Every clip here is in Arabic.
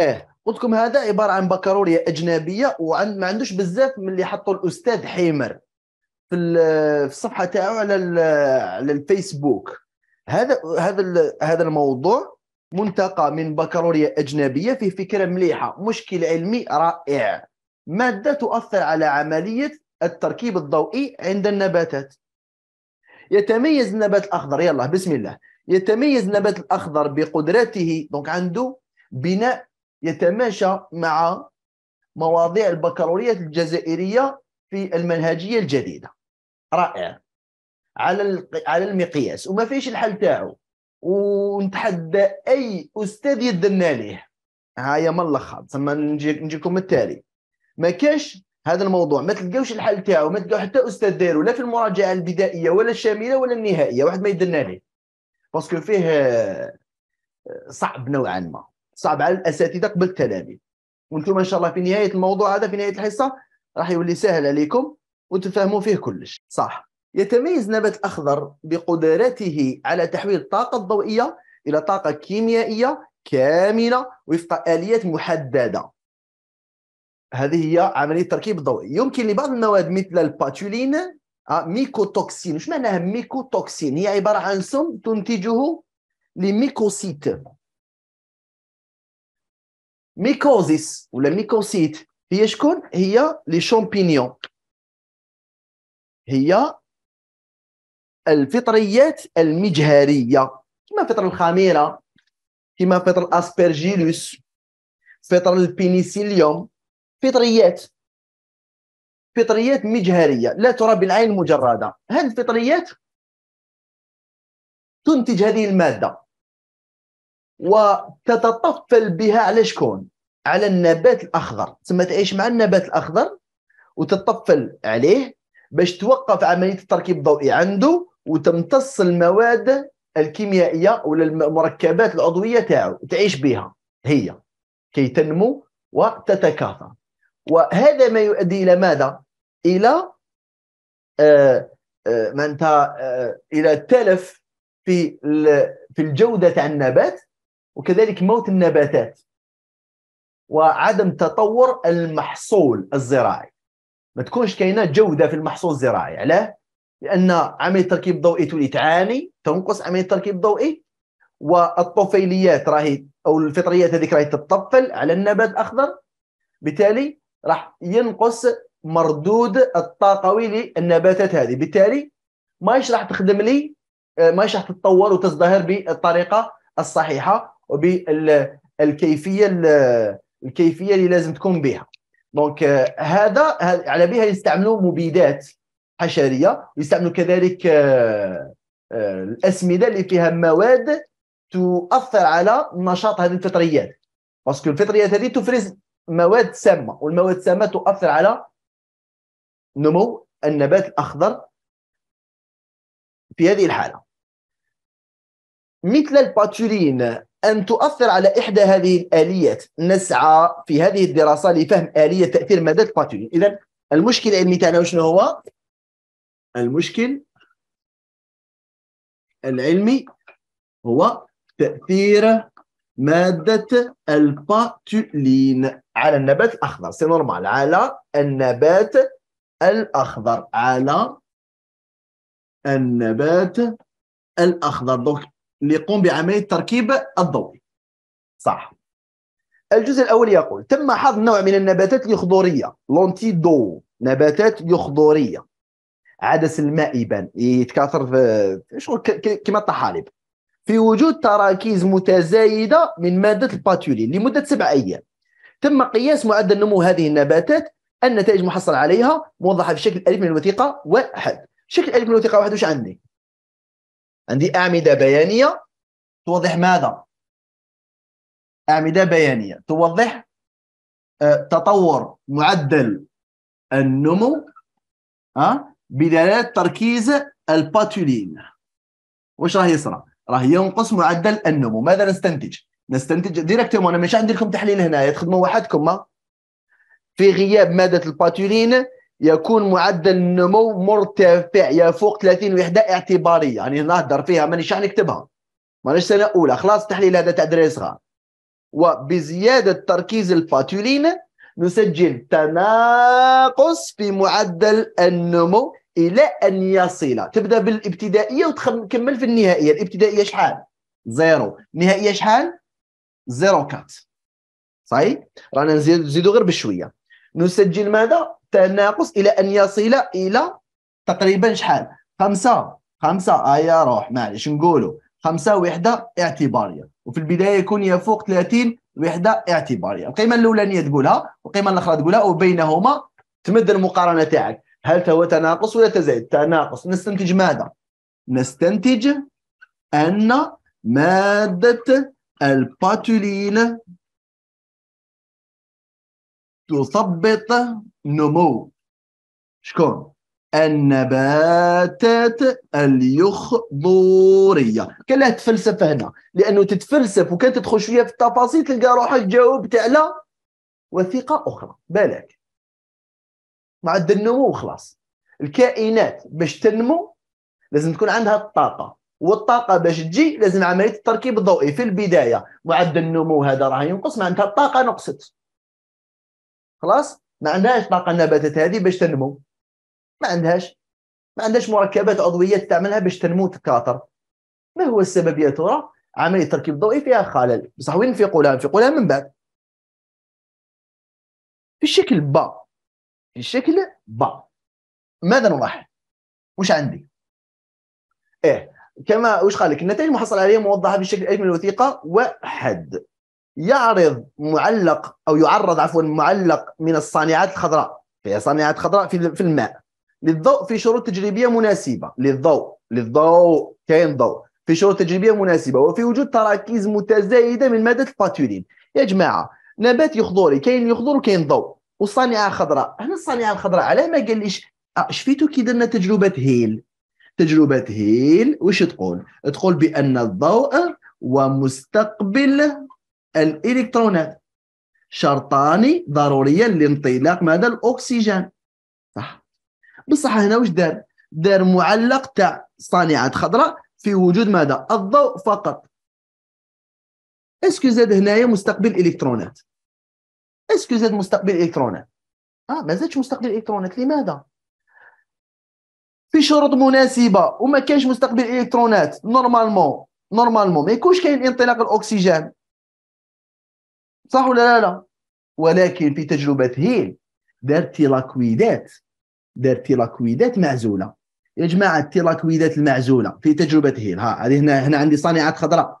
ايه قلت لكم هذا عباره عن بكالوريا اجنبيه ما عندوش بزاف من اللي حطوا الاستاذ حيمر في الصفحه تاعو على على الفيسبوك هذا هذا هذا الموضوع منتقى من بكالوريا اجنبيه فيه فكره مليحه مشكل علمي رائع ماده تؤثر على عمليه التركيب الضوئي عند النباتات يتميز النبات الاخضر يلا بسم الله يتميز النبات الاخضر بقدرته دونك عنده بناء يتماشى مع مواضيع البكالوريا الجزائريه في المنهجيه الجديده رائع على على المقياس وما فيش الحل تاعو ونتحدى اي استاذ يدنا ليه هايا من الاخر ثم نجي نجيكم التالي ما كاش هذا الموضوع ما تلقاوش الحل تاعو ما تلقاو حتى استاذ دارو لا في المراجعه البدائيه ولا الشامله ولا النهائيه واحد ما يدنا ليه باسكو فيه آه، صعب نوعا ما صعب على الاساتذه قبل التلاميذ وانتم ان شاء الله في نهايه الموضوع هذا في نهايه الحصه راح يولي سهل عليكم وتفهموا فيه كلش صح يتميز نبات الاخضر بقدرته على تحويل الطاقه الضوئيه الى طاقه كيميائيه كامله وفق اليات محدده هذه هي عمليه التركيب الضوئي يمكن لبعض المواد مثل الباتولين آه، ميكوتوكسين وش معناها ميكوتوكسين هي عباره عن سم تنتجه لميكوسيت ميكوزيس ولا ميكوسيت هي شكون هي لي شامبينيون هي الفطريات المجهريه كما فطر الخميره كما فطر الاسبرجيلوس فطر البينيسيليوم فطريات فطريات مجهريه لا ترى بالعين المجرده هذه الفطريات تنتج هذه الماده وتتطفل بها على شكون؟ على النبات الاخضر تسمى تعيش مع النبات الاخضر وتتطفل عليه باش توقف عمليه التركيب الضوئي عنده وتمتص المواد الكيميائيه ولا المركبات العضويه تاعو تعيش بها هي كي تنمو وتتكاثر وهذا ما يؤدي الى ماذا؟ الى آه آه آه الى التلف في في الجوده تاع النبات وكذلك موت النباتات وعدم تطور المحصول الزراعي ما تكونش كاينه جوده في المحصول الزراعي علاه لان عمليه التركيب الضوئي تولي تعاني تنقص عمليه التركيب الضوئي والطفيليات راهي او الفطريات هذيك راهي تتطفل على النبات الاخضر بالتالي راح ينقص مردود الطاقوي للنباتات هذه بالتالي ماهيش راح تخدم لي آه، ماهيش راح تتطور وتزدهر بالطريقه الصحيحه وبالكيفيه الكيفيه اللي لازم تكون بها دونك آه، هذا على بها يستعملوا مبيدات حشريه يستعملوا كذلك آه، آه، الاسمده اللي فيها مواد تؤثر على نشاط هذه الفطريات باسكو الفطريات هذه تفرز مواد سامه والمواد السامه تؤثر على نمو النبات الاخضر في هذه الحاله مثل الباتورين أن تؤثر على إحدى هذه الآليات نسعى في هذه الدراسة لفهم آلية تأثير مادة باتولين إذا المشكل العلمي تاعنا شنو هو؟ المشكل العلمي هو تأثير مادة الباتولين على النبات الأخضر سي نورمال على النبات الأخضر على النبات الأخضر دونك اللي يقوم بعملية تركيب الضوئي صح الجزء الأول يقول تم حظ نوع من النباتات اليخضرية لونتي دو نباتات يخضورية عدس الماء يبان إيه، يتكاثر في شغل كما الطحالب في وجود تراكيز متزايدة من مادة الباتولين لمدة سبع أيام تم قياس معدل نمو هذه النباتات النتائج محصل عليها موضحة في شكل ألف من الوثيقة واحد شكل ألف من الوثيقة واحد وش عندي عندي أعمدة بيانية توضح ماذا؟ أعمدة بيانية توضح آه، تطور معدل النمو ها آه، بدلالة تركيز الباتولين واش راه يصرى؟ راه ينقص معدل النمو ماذا نستنتج؟ نستنتج ديريكتوم انا ماشي عندي لكم تحليل هنايا تخدموا وحدكم ما آه. في غياب ماده الباتولين يكون معدل النمو مرتفع يفوق 30 وحده اعتباريه يعني نهضر فيها مانيش نكتبها مانيش سنه اولى خلاص تحليل هذا تاع دراري وبزياده تركيز الباتولين نسجل تناقص في معدل النمو الى ان يصل تبدا بالابتدائيه وتكمل في النهائيه الابتدائيه شحال زيرو النهائيه شحال زيرو كات صحيح رانا نزيدو غير بشويه نسجل ماذا التناقص الى ان يصل الى تقريبا شحال خمسة خمسة ايا آه، روح معليش نقولوا خمسة وحدة اعتبارية وفي البداية يكون يفوق 30 وحدة اعتبارية القيمة الأولانية تقولها والقيمة الأخرى تقولها وبينهما تمد المقارنة تاعك هل هو تناقص ولا تزايد تناقص نستنتج ماذا نستنتج أن مادة الباتولين تثبط نمو شكون النباتات اليخضوريه كان لها تفلسف هنا لانه تتفلسف وكان تدخل شويه في التفاصيل تلقى روحك جاوبت على وثيقه اخرى بالك معدل النمو وخلاص الكائنات باش تنمو لازم تكون عندها الطاقه والطاقه باش تجي لازم عمليه التركيب الضوئي في البدايه معدل النمو هذا راه ينقص معناتها الطاقه نقصت خلاص ما عندهاش طاقه النباتات هذه باش تنمو ما عندهاش ما عندهاش مركبات عضويه تعملها باش تنمو تكاثر ما هو السبب يا ترى عمليه التركيب الضوئي فيها خلل بصح وين نفيقوا لها نفيقوا لها من بعد في الشكل با في الشكل با ماذا نلاحظ واش عندي ايه كما واش قال لك النتائج المحصل عليها موضحه بشكل اجمل وثيقه وحد يعرض معلق او يعرض عفوا معلق من الصانعات الخضراء هي صانعات خضراء في الماء للضوء في شروط تجريبيه مناسبه للضوء للضوء كاين ضوء في شروط تجريبيه مناسبه وفي وجود تراكيز متزايده من ماده الباتولين يا جماعه نبات يخضري كاين يخضر وكاين ضوء والصانعه خضراء هنا الصانعه الخضراء علاه ما قاليش أه، شفتوا كي درنا تجربه هيل تجربه هيل وش تقول تقول بان الضوء ومستقبل الالكترونات شرطان ضروريان لانطلاق ماذا الاكسجين صح بصح هنا واش دار دار معلق تاع صانعات خضراء في وجود ماذا الضوء فقط اسكو زاد هنايا مستقبل الالكترونات اسكو زاد مستقبل الالكترونات اه ما زادش مستقبل الالكترونات لماذا في شروط مناسبه وما كانش مستقبل الالكترونات نورمالمون نورمالمون ما يكونش كاين انطلاق الاكسجين صح ولا لا لا ولكن في تجربه هيل دارت تيلاكويدات دارت تيلاكويدات معزوله يا جماعه التيلاكويدات المعزوله في تجربه هيل ها هذه هنا هنا عندي صانعات خضراء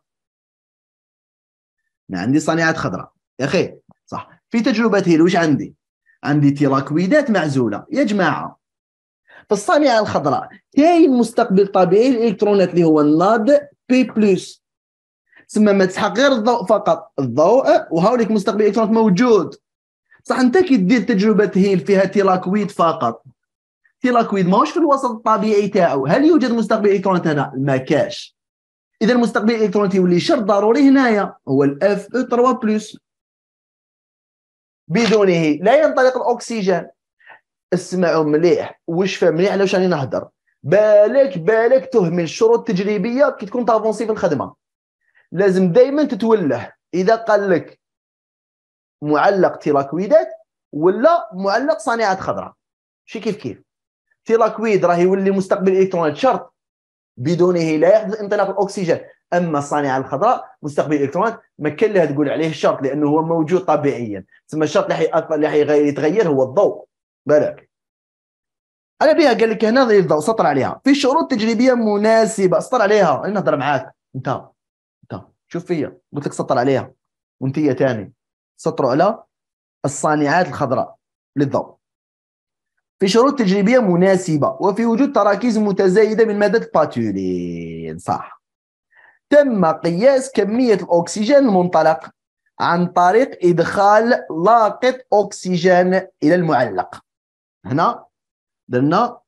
هنا عندي صانعات خضراء يا اخي صح في تجربه هيل واش عندي عندي تيلاكويدات معزوله يا جماعه في الصانعة الخضراء كاين مستقبل طبيعي الالكترونات اللي هو الناد بي بلس تسمى ما تسحق غير الضوء فقط الضوء وهوليك مستقبل الالكترونات موجود صح انت كي دير تجربه هيل فيها تيلاكويد فقط تيلاكويد ماهوش في الوسط الطبيعي تاعو هل يوجد مستقبل الكترونات هنا ما كاش اذا المستقبل الالكترونات يولي شرط ضروري هنايا هو الاف او 3 بلس بدونه لا ينطلق الاكسجين اسمعوا مليح وشفى مليح على واش راني نهضر بالك بالك تهمل الشروط التجريبيه كي تكون تافونسي في الخدمه لازم دائما تتوله اذا قال لك معلق تيراكويدات ولا معلق صناعه خضراء شي كيف كيف تيراكويد راه يولي مستقبل الالكترونات شرط بدونه لا يحدث انطلاق الاكسجين اما الصانعه الخضراء مستقبل الالكترونات ما كان لها تقول عليه الشرط لانه هو موجود طبيعيا تسمى الشرط اللي يتغير هو الضوء بالك انا بها قال لك هنا الضوء سطر عليها في شروط تجريبيه مناسبه سطر عليها انا نهضر معاك انت شوف فيا قلت لك سطر عليها هي ثاني سطروا على الصانعات الخضراء للضوء في شروط تجريبية مناسبة وفي وجود تراكيز متزايدة من مادة الباتولين صح تم قياس كمية الأكسجين المنطلق عن طريق إدخال لاقط أكسجين إلى المعلق هنا درنا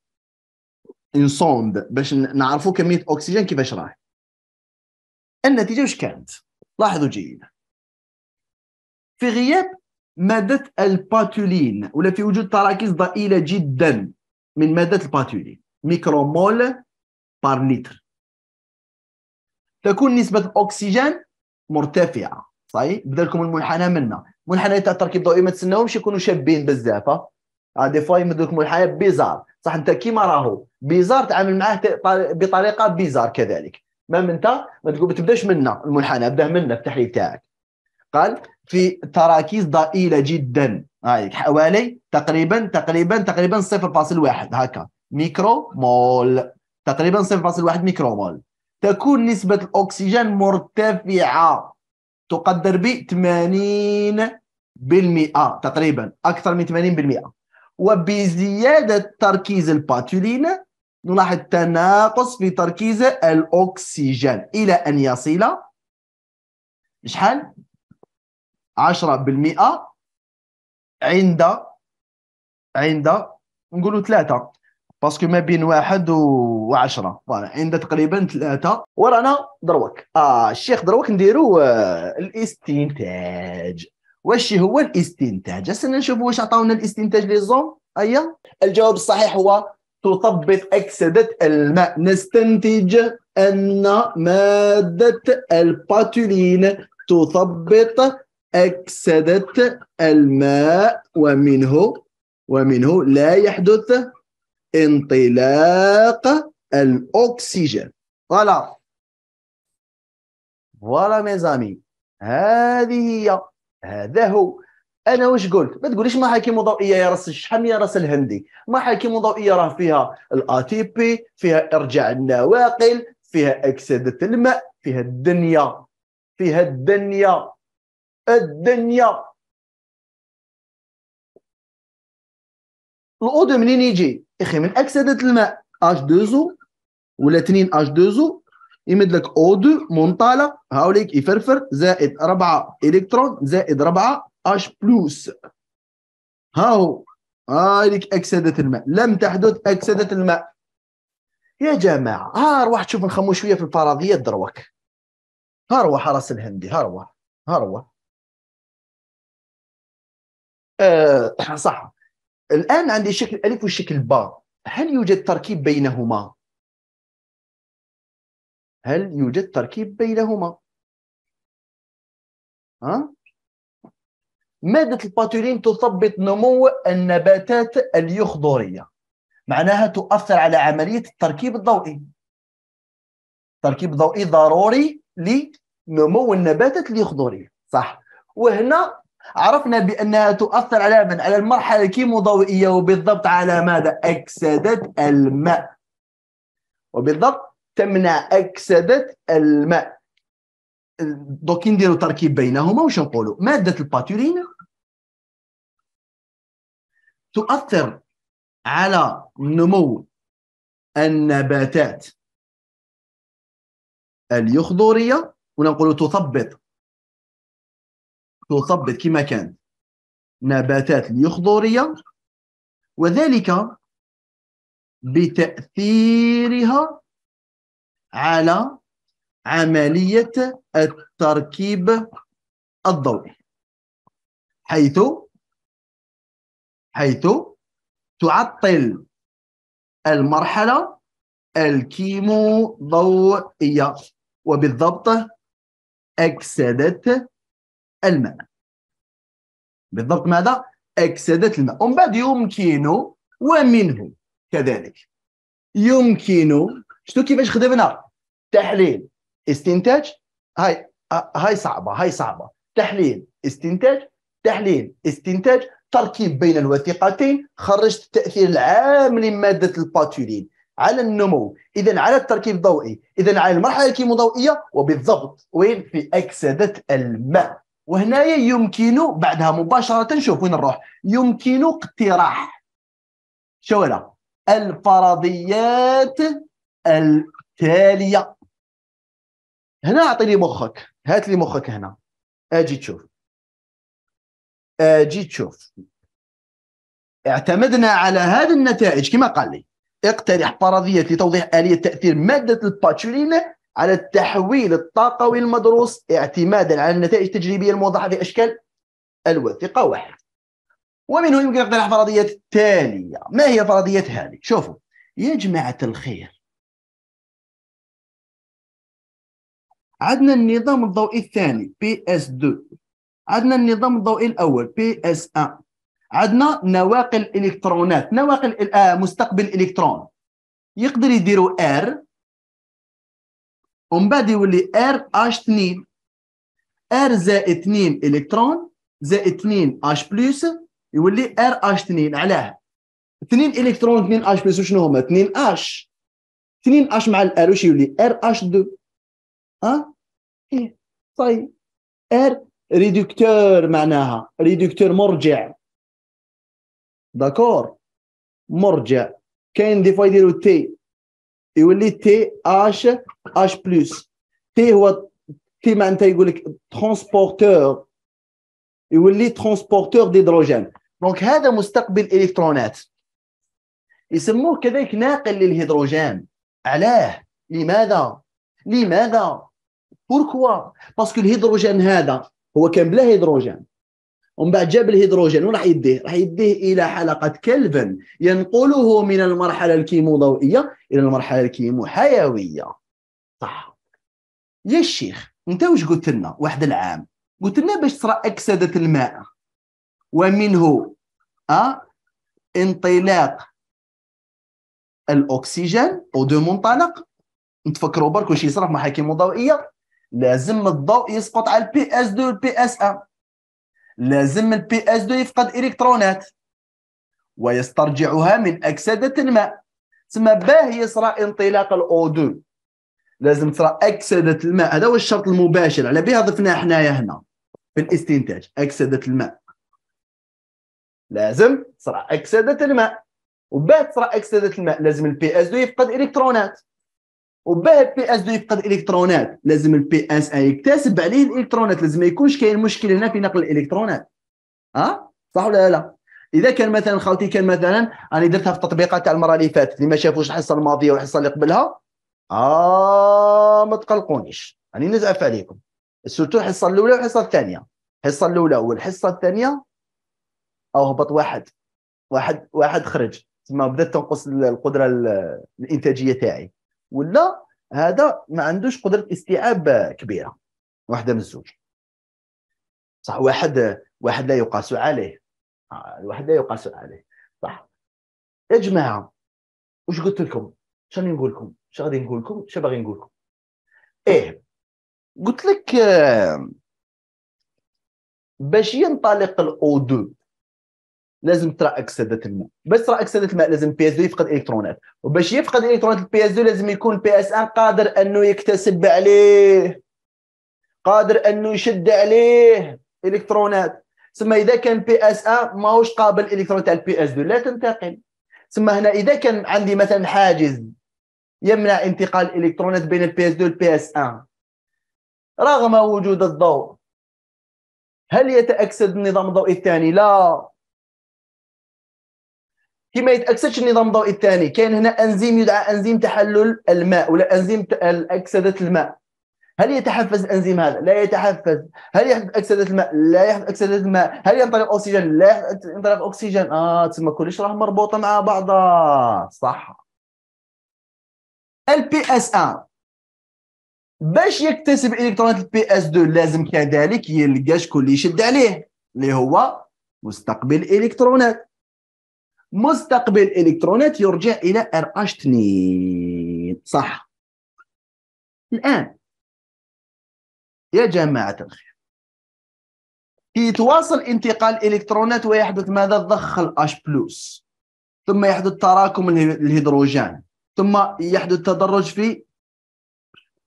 انسوند باش نعرفوا كمية أكسجين كيفاش راهي النتيجة وش كانت؟ لاحظوا جيدا في غياب مادة الباتولين ولا في وجود تراكيز ضئيلة جدا من مادة الباتولين ميكرومول بار لتر تكون نسبة الأكسجين مرتفعة صحيح بدا لكم المنحنى منا منحنى تاع التركيب الضوئي ما تسناوهمش يكونوا شابين بزاف دي فوا يمد لكم الحياه بيزار صح انت كيما راهو بيزار تعامل معاه بطريقه بيزار كذلك ما من ما تقول ما تبداش منا المنحنى ابدا منا التحليل تاعك قال في تراكيز ضئيله جدا هاي حوالي تقريبا تقريبا تقريبا 0.1 هكا ميكرو مول تقريبا 0.1 ميكرو مول تكون نسبة الأكسجين مرتفعة تقدر ب 80% تقريبا أكثر من 80% وبزيادة تركيز الباتولين نلاحظ تناقص في تركيز الأكسجين إلى أن يصل شحال 10% عند عند نقولوا ثلاثة باسكو ما بين واحد 10 فوالا عند تقريبا ثلاثة ورانا دروك اه الشيخ دروك نديرو آه، الاستنتاج واش هو الاستنتاج هسه نشوفوا واش عطاونا الاستنتاج لي زون ايا الجواب الصحيح هو تثبط أكسدة الماء نستنتج أن مادة الباتولين تثبط أكسدة الماء ومنه ومنه لا يحدث انطلاق الأكسجين فوالا فوالا ميزامي هذه هي هذا هو انا واش قلت ما تقوليش محاكم ضوئيه يا راس الشحم يا راس الهندي محاكم ضوئيه راه فيها الاي بي فيها ارجاع النواقل فيها اكسده الماء فيها الدنيا فيها الدنيا الدنيا الاودو منين يجي اخي من اكسده الماء H2O ولا 2 H2O يمد لك O2 منطاله هاوليك يفرفر زائد 4 الكترون زائد 4 H+. ها هو هذيك اكسده الماء لم تحدث أكسدة الماء يا جماعه ها روح تشوف نخمو شويه في الفرضية دروك ها روح راس الهندي ها روح ها روح أه صح الان عندي شكل الف وشكل باء هل يوجد تركيب بينهما هل يوجد تركيب بينهما ها مادة الباتولين تثبط نمو النباتات اليخضرية معناها تؤثر على عملية التركيب الضوئي التركيب الضوئي ضروري لنمو النباتات اليخضرية صح وهنا عرفنا بأنها تؤثر على من؟ على المرحلة الكيموضوئية وبالضبط على ماذا؟ أكسدة الماء وبالضبط تمنع أكسدة الماء دوك نديرو تركيب بينهما واش نقولوا ماده الباتولين تؤثر على نمو النباتات اليخضريه ونقولوا تثبط تثبط كما كان نباتات اليخضورية وذلك بتاثيرها على عملية التركيب الضوئي حيث حيث تعطل المرحلة الكيمو ضوئية وبالضبط أكسدة الماء بالضبط ماذا؟ أكسدة الماء ومن بعد يمكن ومنه كذلك يمكن شتو كيفاش خدمنا تحليل استنتاج هاي هاي صعبه هاي صعبه تحليل استنتاج تحليل استنتاج تركيب بين الوثيقتين خرجت التاثير العام لماده الباتولين على النمو اذا على التركيب الضوئي اذا على المرحله الكيموضوئيه وبالضبط وين في اكسده الماء وهنايا يمكن بعدها مباشره شوف وين نروح يمكن اقتراح شو الفرضيات التاليه هنا اعطيني مخك هات لي مخك هنا اجي تشوف اجي تشوف اعتمدنا على هذه النتائج كما قال لي اقترح فرضيه لتوضيح اليه تاثير ماده الباتشولين على التحويل الطاقوي المدروس اعتمادا على النتائج التجريبيه الموضحه في اشكال الوثيقه واحد ومنه يمكن اقتراح فرضيات تاليه ما هي فرضيات هذه شوفوا يا جماعه الخير عندنا النظام الضوئي الثاني بي اس 2 عندنا النظام الضوئي الاول بي اس 1 عندنا نواقل الالكترونات نواقل آه، مستقبل الالكترون يقدر يديروا ار ومن بعد يولي ار اش 2 ار زائد 2 الكترون زائد 2 اش بلس يولي ار اش 2 علاه 2 الكترون 2 اش بلس شنو هما 2 اش 2 اش مع الار واش يولي ار اش 2 ها ايه طيب ار ريدكتور معناها ريدكتور مرجع داكور مرجع كاين دي فوا يديروا تي يولي تي اش اش بلس تي هو تي معناتها يقول لك ترونسبورتور يولي ترونسبورتور ديدروجين دونك هذا مستقبل الالكترونات يسموه كذلك ناقل للهيدروجين علاه لماذا لماذا بوركوا باسكو الهيدروجين هذا هو كان بلا هيدروجين ومن بعد جاب الهيدروجين وراح يديه راح يديه الى حلقه كلفن ينقله من المرحله الكيموضوئيه الى المرحله الكيموحيويه صح يا الشيخ انت واش قلت لنا واحد العام قلت لنا باش ترى اكسده الماء ومنه أه؟ انطلاق الاكسجين او دو منطلق نتفكروا برك واش يصرف في محاكم مضوئيه لازم الضوء يسقط على البي اس 2 والبي اس 1 لازم البي اس 2 يفقد الكترونات ويسترجعها من اكسده الماء تسمى باه يصرى انطلاق الاو 2 لازم تصرى اكسده الماء هذا هو الشرط المباشر على بها ضفناه حنايا هنا في الاستنتاج اكسده الماء لازم تصرى اكسده الماء وباه تصرى اكسده الماء لازم البي اس 2 يفقد الكترونات وبعد بي اس 2 يفقد الكترونات لازم البي اس ان يكتسب عليه الالكترونات لازم ما يكونش كاين مشكل هنا في نقل الالكترونات ها صح ولا لا اذا كان مثلا خاوتي كان مثلا انا درتها في التطبيقات تاع المره اللي فاتت اللي ما شافوش الحصه الماضيه والحصه اللي قبلها اه ما تقلقونيش راني يعني نزعف عليكم سورتو الحصه الاولى والحصه الثانيه الحصه الاولى والحصه الثانيه او هبط واحد واحد واحد خرج تما بدات تنقص القدره الانتاجيه تاعي ولا هذا ما عندوش قدره استيعاب كبيره واحده من الزوج صح واحد واحد لا يقاس عليه الواحد آه، لا يقاس عليه صح يا جماعه واش قلت لكم شنو نقول لكم اش غادي نقول لكم اش باغي نقول لكم ايه قلت لك آه، باش ينطلق الاو 2 لازم ترى أكسدة الماء بس ترى أكسدة الماء لازم بي اس 2 يفقد الكترونات وباش يفقد الكترونات البي اس 2 لازم يكون بي اس ان قادر انه يكتسب عليه قادر انه يشد عليه الكترونات ثم اذا كان بي اس ان ماهوش قابل الالكترون تاع البي اس 2 لا تنتقل ثم هنا اذا كان عندي مثلا حاجز يمنع انتقال الالكترونات بين البي اس 2 والبي اس 1 رغم وجود الضوء هل يتاكسد النظام الضوئي الثاني لا كما يتاكسدش النظام الضوئي الثاني كاين هنا انزيم يدعى انزيم تحلل الماء ولا انزيم اكسده الماء هل يتحفز الانزيم هذا؟ لا يتحفز، هل يحدث اكسده الماء؟ لا يحدث اكسده الماء، هل ينطلق اكسجين؟ لا ينطلق اكسجين، اه تسمى كلش راه مربوطه مع بعضها، صح. البي اس 1 باش يكتسب الكترونات البي اس 2 لازم كذلك يلقى شكون اللي يشد عليه اللي هو مستقبل الالكترونات مستقبل الكترونات يرجع الى ار اش 2 صح الان يا جماعه الخير يتواصل انتقال الالكترونات ويحدث ماذا ضخ الاش بلس ثم يحدث تراكم الهيدروجين ثم يحدث تدرج في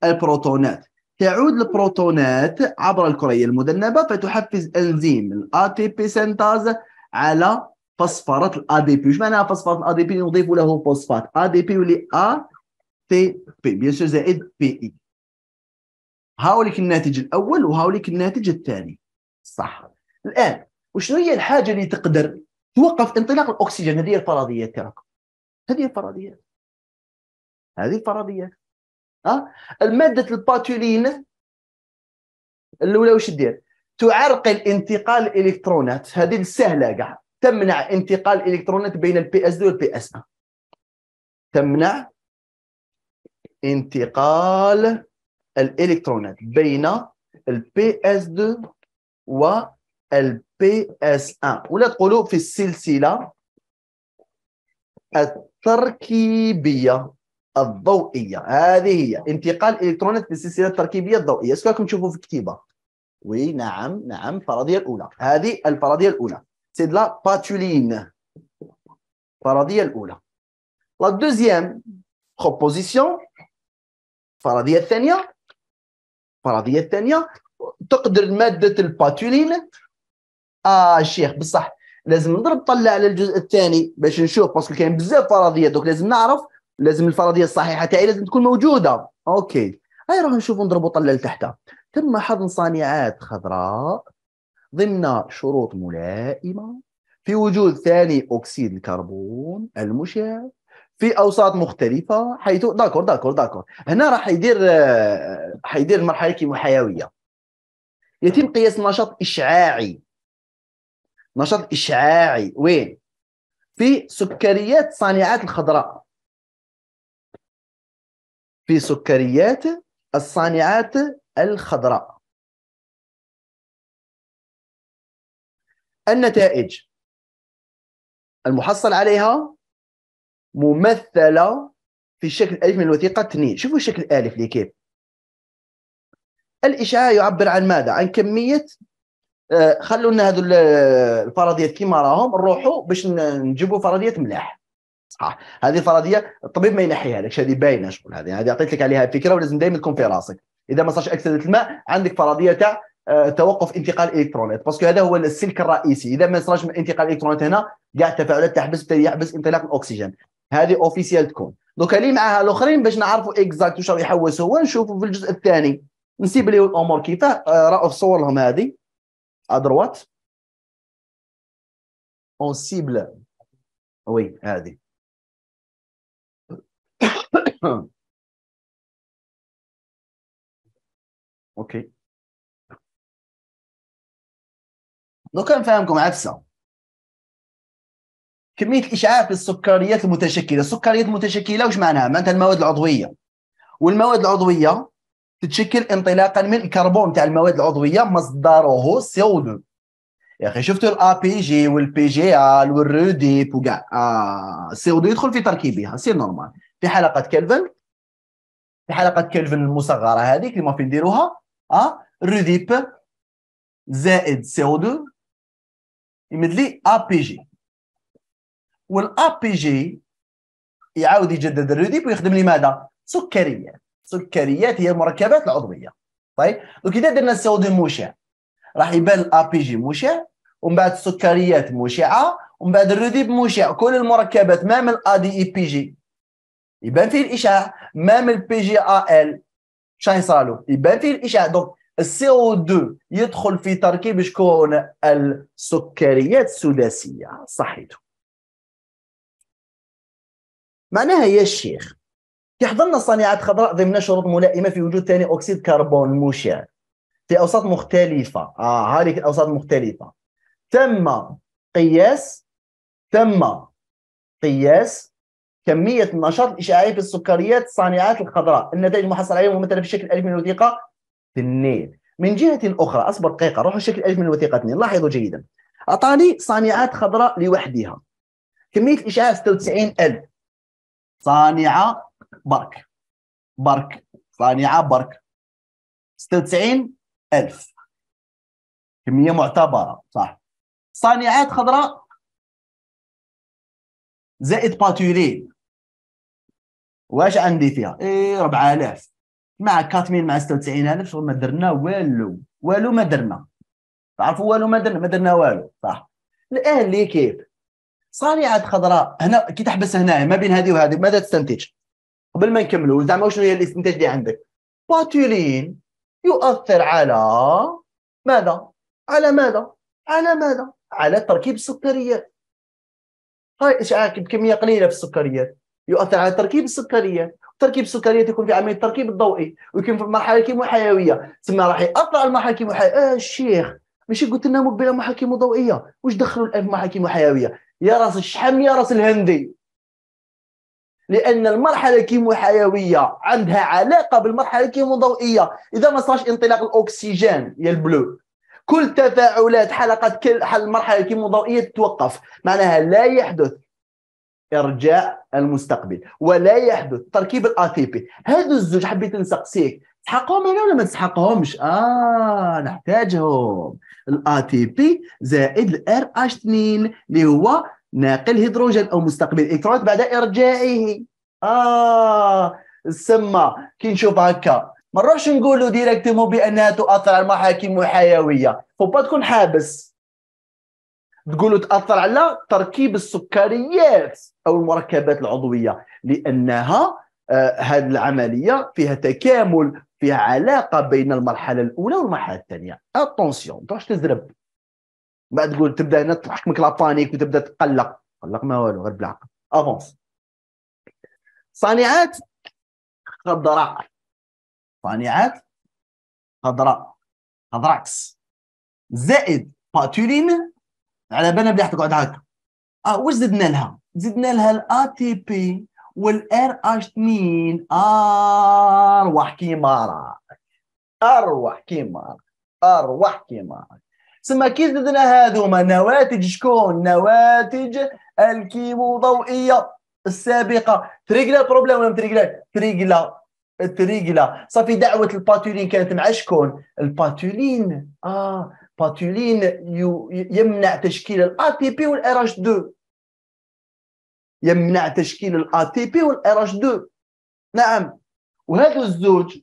البروتونات تعود البروتونات عبر الكرية المذنبة فتحفز أنزيم الآتي بي سنتاز على فسفرة الأ دي بي واش معناها فسفرة الأ دي بي نضيف له فوسفات أ دي بي يولي أ تي بي بيان سور زائد بي إي e. هاوليك الناتج الأول وهاوليك الناتج الثاني صح الآن وشنو هي الحاجة اللي تقدر توقف انطلاق الأكسجين هذه هي الفرضيات تراكم هذه الفرضيات هذه الفرضيه ها أه؟ المادة الباتولين الأولى واش دير تعرقل انتقال الالكترونات هذه السهله كاع تمنع انتقال الالكترونات بين البي اس 2 والبي اس 1 تمنع انتقال الالكترونات بين البي اس 2 والبي اس 1 ولا تقولوا في السلسله التركيبيه الضوئيه هذه هي انتقال الالكترونات في السلسله التركيبيه الضوئيه اسكو راكم تشوفوا في الكتيبه وي نعم نعم الفرضيه الاولى هذه الفرضيه الاولى c'est de la patuline. Paradia l'oula. La deuxième proposition, Paradia الثانية, Paradia الثانية, تقدر مادة الباتولين آه شيخ بصح لازم نضرب طلع على الجزء الثاني باش نشوف باسكو كاين بزاف فرضية دوك لازم نعرف لازم الفرضية الصحيحة تاعي لازم تكون موجودة أوكي هاي راح نشوف نضربوا طلع لتحتها تم حضن صانعات خضراء ضمن شروط ملائمة في وجود ثاني أكسيد الكربون المشع في اوساط مختلفه حيث داكور داكور داكور هنا راح يدير حيدير المرحله كيمو حيويه يتم قياس نشاط اشعاعي نشاط اشعاعي وين في سكريات صانعات الخضراء في سكريات الصانعات الخضراء النتائج المحصل عليها ممثلة في الشكل الألف من الوثيقة الثني شوفوا الشكل الألف اللي كيف الإشعاع يعبر عن ماذا؟ عن كمية آه خلوا لنا هذو الفرضيات كيما راهم نروحوا باش نجيبوا فرضية ملاح صح هذه الفرضية الطبيب ما ينحيها لكش هذه باينة شغل هذه هذه عطيت لك عليها فكرة ولازم دائما تكون في راسك إذا ما صارش أكسدة الماء عندك فرضية تاع آه، توقف انتقال الالكترونات باسكو هذا هو السلك الرئيسي اذا ما صراش انتقال الالكترونات هنا كاع التفاعلات تحبس يحبس انطلاق الاكسجين هذه اوفيسيال تكون دوكا اللي معاها الاخرين باش نعرفوا اكزاكت واش راه يحوس هو نشوفوا في الجزء الثاني نسيب ليه الامور كيفاه آه، راه صور لهم هذه ادروات اون سيبل وي هذه اوكي لو كان فاهمكم عفسه كميه الاشعاع في السكريات المتشكله السكريات المتشكله وش معناها معناتها المواد العضويه والمواد العضويه تتشكل انطلاقا من الكربون تاع المواد العضويه مصدره CO2 يا اخي شفتوا الا بي جي والبي جي ال والروديب وكاع آه CO2 يدخل في تركيبها سير نورمال في حلقه كلفن في حلقه كلفن المصغره هذيك اللي ما في نديروها اه روديب زائد CO2 يمد لي ا بي جي ا بي جي يعاود يجدد الريديب ويخدم لي ماذا؟ سكريات السكريات هي المركبات العضويه طيب دونك اذا درنا دي مشع راح يبان ا بي جي مشع ومن بعد السكريات مشعه ومن بعد الريديب مشع كل المركبات ما من دي اي بي جي يبان فيه الاشعاع ما من البي جي ا ال شاين صالو يبان فيه الاشعاع دونك CO2 يدخل في تركيب شكون السكريات السداسية صحيته معناها يا شيخ يحضرنا صناعات خضراء ضمن شروط ملائمه في وجود ثاني اكسيد كربون مشع في اوساط مختلفه اه هذه الاوساط مختلفه تم قياس تم قياس كميه النشاط الاشعاعي في السكريات صانعات الخضراء النتائج المحصل عليها ممثله في شكل الف من الوثيقه النيل من جهة أخرى أصبر دقيقة روحوا الشكل الألف من الوثيقة اثنين لاحظوا جيدا أعطاني صانعات خضراء لوحدها كمية الإشعاع 96 ألف صانعة برك برك صانعة برك 96 ألف كمية معتبرة صح صانعات خضراء زائد باتولين واش عندي فيها؟ اي 4000 مع كاتمين مع 96000 شغل ما درنا والو والو ما درنا تعرفوا والو ما درنا ما درنا والو صح الان ليكيب صانعه خضراء هنا كي تحبس هنا ما بين هذه وهذه ماذا تستنتج قبل ما نكملوا زعما شنو هي الاستنتاج اللي عندك باتولين يؤثر على ماذا على ماذا على ماذا على تركيب السكريات هاي اشعاع بكميه قليله في السكريات يؤثر على تركيب السكريات التركيب السكريه تكون في عمليه التركيب الضوئي ويكون في المرحله الكيموحيويه تسمى راح ياثر على المرحله الكيموحيويه اه الشيخ ماشي قلت لنا مقبله مرحله كيموضوئيه واش دخلوا الان في المرحله الكيموحيويه يا راس الشحم يا راس الهندي لان المرحله الكيموحيويه عندها علاقه بالمرحله الكيموضوئيه اذا ما صارش انطلاق الاكسجين يا البلو كل تفاعلات حلقه كل المرحله الكيموضوئيه تتوقف معناها لا يحدث ارجاع المستقبل ولا يحدث تركيب تي بي هذو الزوج حبيت نسقسيك تحقهم هنا ولا ما تسحقهمش اه نحتاجهم تي بي زائد الار اش 2 اللي هو ناقل هيدروجين او مستقبل الكترونات بعد ارجاعه اه السما كي نشوف هكا ما نروحش نقولوا ديريكتومون بانها تؤثر على المحاكم الحيويه فبا تكون حابس تقولوا تاثر على تركيب السكريات او المركبات العضويه لانها آه هذه العمليه فيها تكامل فيها علاقه بين المرحله الاولى والمرحله الثانيه اتونسيون ما تروحش تزرب بعد تقول تبدا هنا تحكمك لابانيك وتبدا تقلق قلق ما والو غير بالعقل افونس صانعات خضراء صانعات خضراء خضراكس زائد باتولين على بالنا بدي تقعد هكا اه وش زدنا لها؟ زدنا لها الاي تي بي والار اش 2 اروح كيما راك اروح كيما راك اروح كيما راك سما كي زدنا هذوما نواتج شكون؟ نواتج الكيمو ضوئيه السابقه تريغلا بروبليم ولا تريغلا تريغلا تريغلا صافي دعوه الباتولين كانت مع شكون؟ الباتولين اه باتولين يمنع تشكيل تي بي والار اتش 2 يمنع تشكيل تي بي والار اتش 2 نعم وهذا الزوج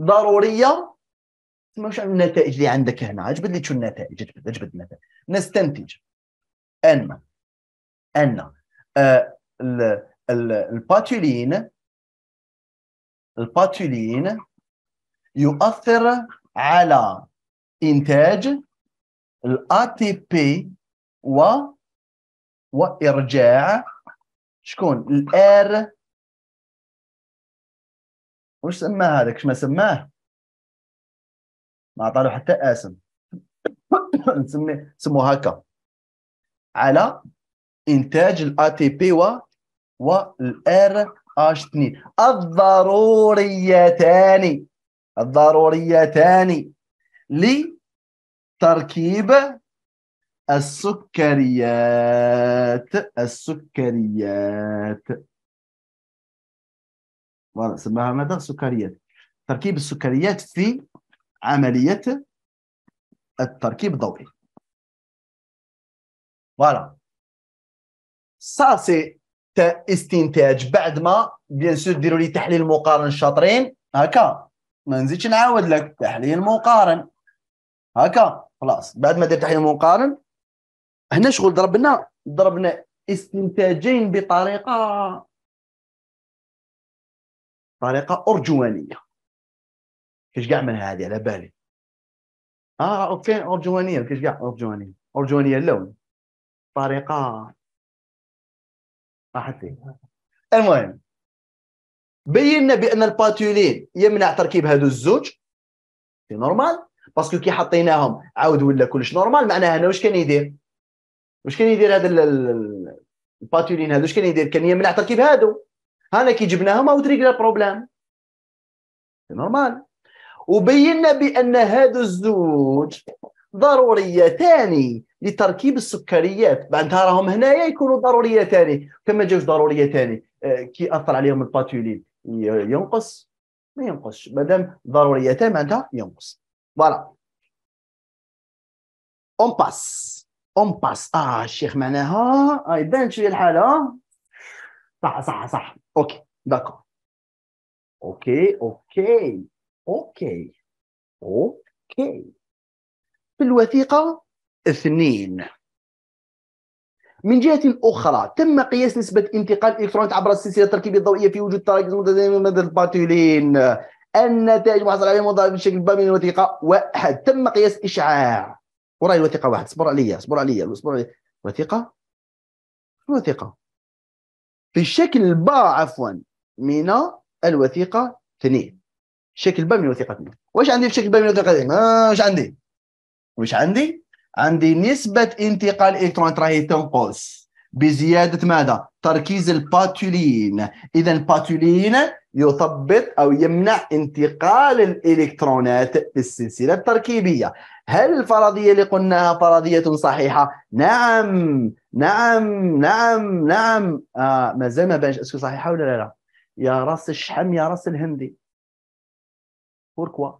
ضروريه تسمى واش النتائج اللي عندك هنا اجبد لي شو النتائج اجبد اجبد النتائج نستنتج ان ان الباتولين الباتولين يؤثر على انتاج الاي تي بي و وارجاع شكون الار واش سماه هذاك شنو سماه ما عطالو حتى اسم نسمي سموه هكا على انتاج الاي تي بي و والار اش 2 الضروريتان الضروريتان لي تركيب السكريات السكريات سماها ماذا سكريات تركيب السكريات في عملية التركيب الضوئي فوالا سا سي استنتاج بعد ما بيان سور ديروا لي تحليل مقارن شاطرين هكا ما نزيدش نعاود لك تحليل مقارن هكا خلاص بعد ما درت تحليل مقارن هنا شغل ضربنا ضربنا استنتاجين بطريقه طريقه ارجوانيه كاش كاع من هذه على بالي اه اوكي ارجوانيه كاش كاع ارجوانيه ارجوانيه اللون طريقه راحت المهم بينا بان الباتولين يمنع تركيب هذو الزوج سي نورمال باسكو كي حطيناهم عاود ولا كلش نورمال معناها هنا واش كان يدير واش كان يدير هذا الباتولين هذا واش كان يدير كان يمنع تركيب هادو هانا كي جبناهم او تريكلا بروبلام نورمال وبينا بان هادو الزوج ضروريتان لتركيب السكريات معناتها راهم هنايا يكونوا ضروريتان كما جاوش ضروريتان آه، كي اثر عليهم الباتولين ينقص ما ينقصش مادام ضروريتان معناتها ينقص فوالا اون باس اون باس اه الشيخ معناها يبان شويه الحال صح صح صح اوكي داكور اوكي اوكي اوكي اوكي في الوثيقه اثنين من جهة أخرى تم قياس نسبة انتقال الإلكترونات عبر السلسلة التركيبية الضوئية في وجود تراكز متزايدة من الباتولين النتائج محصل عليها مضاد بشكل ما من الوثيقه واحد تم قياس اشعاع وراي الوثيقه واحد اصبر عليا اصبر عليا اصبر عليا وثيقه الوثيقه بشكل با عفوا من الوثيقه اثنين شكل با من الوثيقه اثنين واش عندي في شكل با من الوثيقه اثنين آه، واش عندي واش عندي عندي نسبه انتقال الكترون راهي تنقص بزياده ماذا؟ تركيز الباتولين، اذا الباتولين يثبط او يمنع انتقال الالكترونات في السلسله التركيبيه. هل الفرضيه اللي قلناها فرضيه صحيحه؟ نعم نعم نعم نعم آه مازال ما بانش اسكو صحيحه ولا لا لا؟ يا راس الشحم يا راس الهندي. بوركوا؟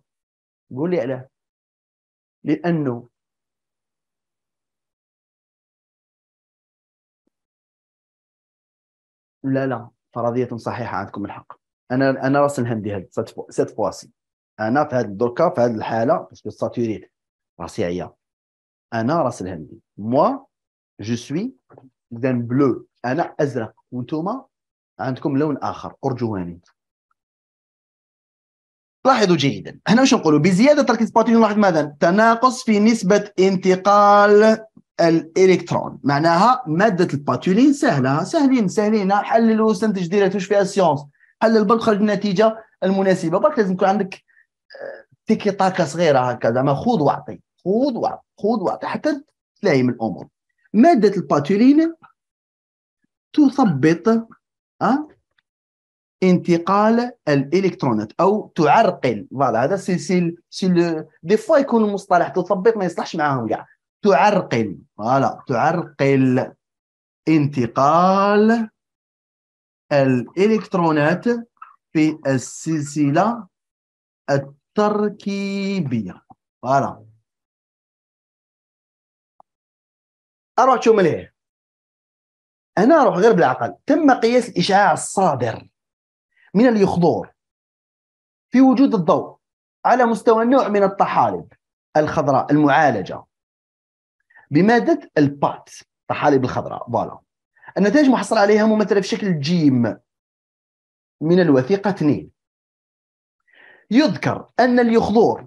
قولي لي علاه؟ لانه لا لا فرضيه صحيحه عندكم الحق انا انا راس الهندي هاد سيت فواسي انا في هاد الدركا في هاد الحاله باسكو ساتوريت راسي عيا انا راس الهندي موا جو سوي دان بلو انا ازرق وانتوما عندكم لون اخر ارجواني لاحظوا جيدا هنا واش نقولوا بزياده تركيز باتيون لاحظ ماذا تناقص في نسبه انتقال الالكترون معناها ماده الباتولين سهله سهلين سهلين حلل واستنتج ديرها توش فيها السيونس حلل برك خرج النتيجه المناسبه برك لازم يكون عندك تيكي طاكه صغيره هكذا زعما خذ واعطي خذ واعطي خذ واعطي حتى تلايم الامور ماده الباتولين تثبط أه؟ انتقال الالكترونات او تعرقل فوالا هذا سي سي دي فوا يكون المصطلح تثبط ما يصلحش معاهم كاع تعرقل فوالا تعرقل انتقال الالكترونات في السلسله التركيبيه فوالا اروح تشوف مليح انا اروح غير بالعقل تم قياس الاشعاع الصادر من اليخضور في وجود الضوء على مستوى نوع من الطحالب الخضراء المعالجه بماده البات الطحالب الخضراء فوالا النتائج محصل عليها ممثله بشكل جيم من الوثيقه 2 يذكر ان اليخضور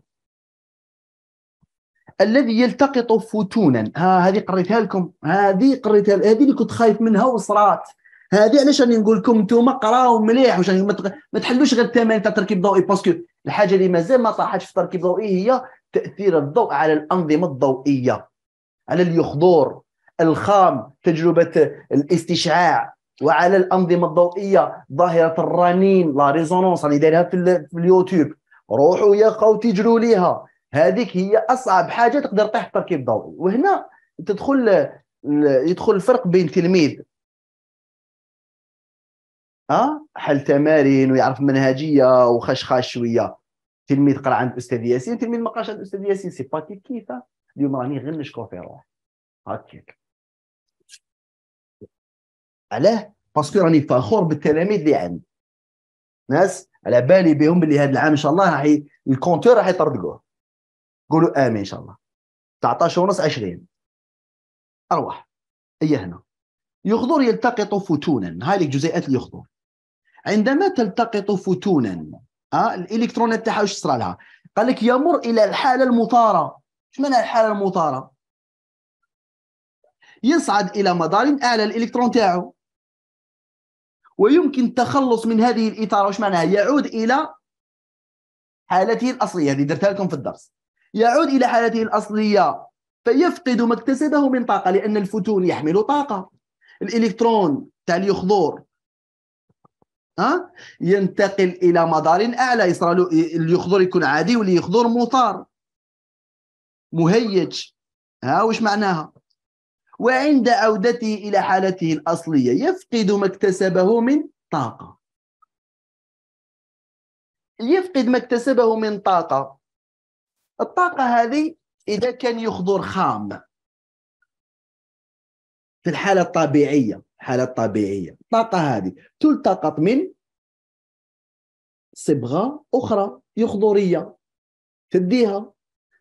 الذي يلتقط فوتونا ها هذه قريتها لكم هذه قريتها هذه اللي كنت خايف منها وصرات هذه علاش راني نقول لكم انتم قراو مليح واش ما تحلوش غير الثمن تاع التركيب الضوئي باسكو الحاجه اللي مازال ما طاحتش في التركيب الضوئي هي تاثير الضوء على الانظمه الضوئيه على اليخضور الخام تجربه الاستشعاع وعلى الانظمه الضوئيه ظاهره الرنين لا ريزونونس راني دايرها في اليوتيوب روحوا يا خوتي تجروا ليها هذيك هي اصعب حاجه تقدر طيح التركيب الضوئي وهنا تدخل يدخل الفرق بين تلميذ اه حل تمارين ويعرف منهجيه وخشخاش شويه تلميذ قرا عند استاذ ياسين تلميذ ما قراش عند استاذ ياسين سي با كيف اليوم راني غير نشكر في روحي هكاك علاه باسكو راني فخور بالتلاميذ اللي عندي ناس على بالي بهم باللي هذا العام ان شاء الله راح الكونتور راح يطردقوه قولوا امين ان شاء الله 19 ونص 20 اروح اي هنا يخضر يلتقط فوتونا هاي الجزيئات اللي يخضر عندما تلتقط فوتونا آه الالكترونات تاعها واش صرا لها؟ قال لك يمر الى الحاله المطاره معناها الحاله المطاره يصعد الى مدار اعلى الالكترون تاعو ويمكن التخلص من هذه الاثاره واش معناها يعود الى حالته الاصليه هذه درتها لكم في الدرس يعود الى حالته الاصليه فيفقد ما اكتسبه من طاقه لان الفوتون يحمل طاقه الالكترون تاع اليخضور ها ينتقل الى مدار اعلى يصير اليخضر يكون عادي واللي يخضر مطار مهيج ها وش معناها وعند عودته إلى حالته الأصلية يفقد ما اكتسبه من طاقة يفقد ما اكتسبه من طاقة الطاقة هذه إذا كان يخضر خام في الحالة الطبيعية الحالة الطبيعية الطاقة هذه تلتقط من صبغة أخرى يخضرية تديها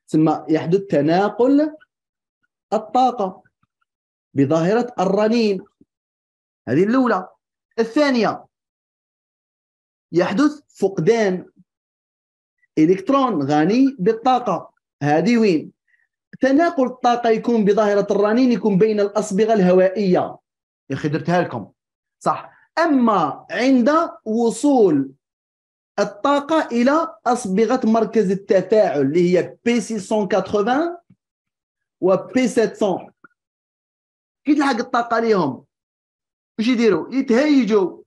ثم يحدث تناقل الطاقة بظاهرة الرنين هذه الأولى الثانية يحدث فقدان إلكترون غني بالطاقة هذه وين تناقل الطاقة يكون بظاهرة الرنين يكون بين الأصبغة الهوائية يا خدرتها درتها لكم صح أما عند وصول الطاقة إلى أصبغة مركز التفاعل اللي هي P680 و P700 كي تلحق الطاقة ليهم واش يديروا يتهيجوا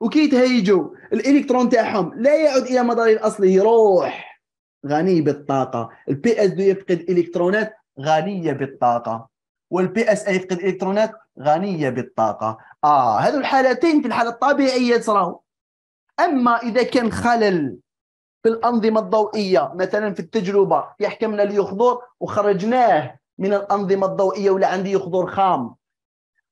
وكي يتهيجوا الالكترون تاعهم لا يعود الى مداره الاصلي يروح غني بالطاقه الـ ps 2 يفقد الكترونات غنيه بالطاقه والـ PSA يفقد الكترونات غنيه بالطاقه اه هذو الحالتين في الحاله الطبيعيه صراو اما اذا كان خلل في الانظمه الضوئيه مثلا في التجربه يحكمنا لي خضور وخرجناه من الانظمه الضوئيه ولا عندي خضور خام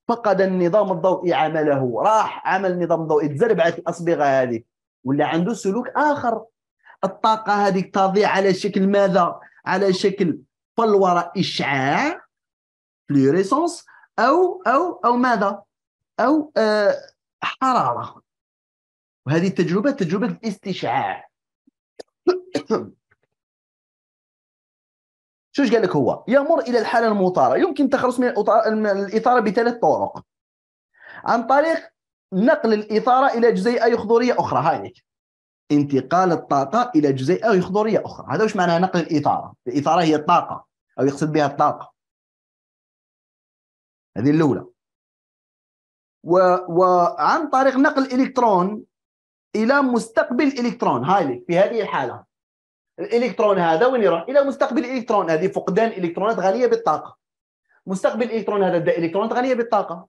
فقد النظام الضوئي عمله راح عمل نظام ضوئي تزربعت الاصبغه هذه ولا عنده سلوك اخر الطاقه هذه تضيع على شكل ماذا على شكل فلورة اشعاع فلوريسونس او او او ماذا او آه حراره وهذه التجربة تجربة الاستشعاع شو قال لك هو يمر إلى الحالة المطارة يمكن التخلص من الإطارة بثلاث طرق عن طريق نقل الإثارة إلى جزيئة يخضرية أخرى هاي انتقال الطاقة إلى جزيئة يخضرية أخرى هذا وش معناها نقل الإثارة الإثارة هي الطاقة أو يقصد بها الطاقة هذه الأولى و... وعن طريق نقل الإلكترون الى مستقبل الكترون هايلك في هذه الحاله الالكترون هذا وين يروح الى مستقبل الالكترون هذه فقدان الكترونات غنيه بالطاقه مستقبل الالكترون هذا ده الكترونات غنيه بالطاقه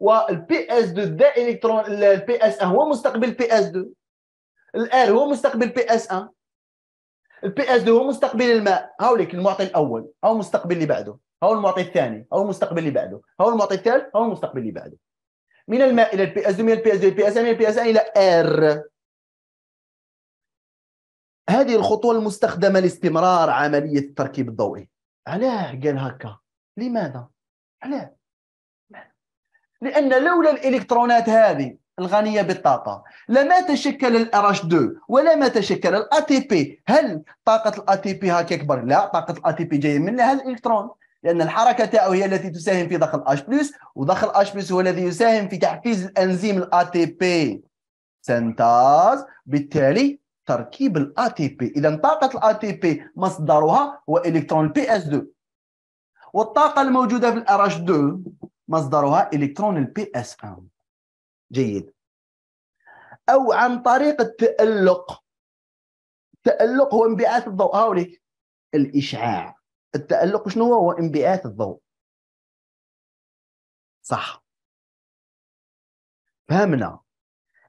والبي اس 2 ده الكترون البي اس 1 هو مستقبل بي اس 2 الار هو مستقبل بي اس 1 البي اس 2 هو مستقبل الماء هاوليك المعطي الاول او المستقبل اللي بعده هاو المعطي الثاني او المستقبل اللي بعده هاو المعطي الثالث او المستقبل اللي بعده من الماء الى البي اس 2 من البي اس 2 الى البي اس 1 من البي اس 1 الى ار هذه الخطوه المستخدمه لاستمرار عمليه التركيب الضوئي علاه قال هكا لماذا علاه لان لولا الالكترونات هذه الغنيه بالطاقه لما تشكل ال اش 2 ولا ما تشكل تي بي هل طاقه تي بي هكا كبر لا طاقه تي بي جايه من هذا الالكترون لأن الحركة تاعو هي التي تساهم في ضخ H+، وضخ H+, هو الذي يساهم في تحفيز الأنزيم ال ATP سنتاز بالتالي تركيب ال ATP إذا طاقة ال ATP مصدرها هو إلكترون PS2 والطاقة الموجودة في الار RH2 مصدرها إلكترون البي PS1 جيد أو عن طريق التألق التألق هو انبعاث الضوء هاوليك الإشعاع التألق شنو هو؟ هو انبعاث الضوء صح فهمنا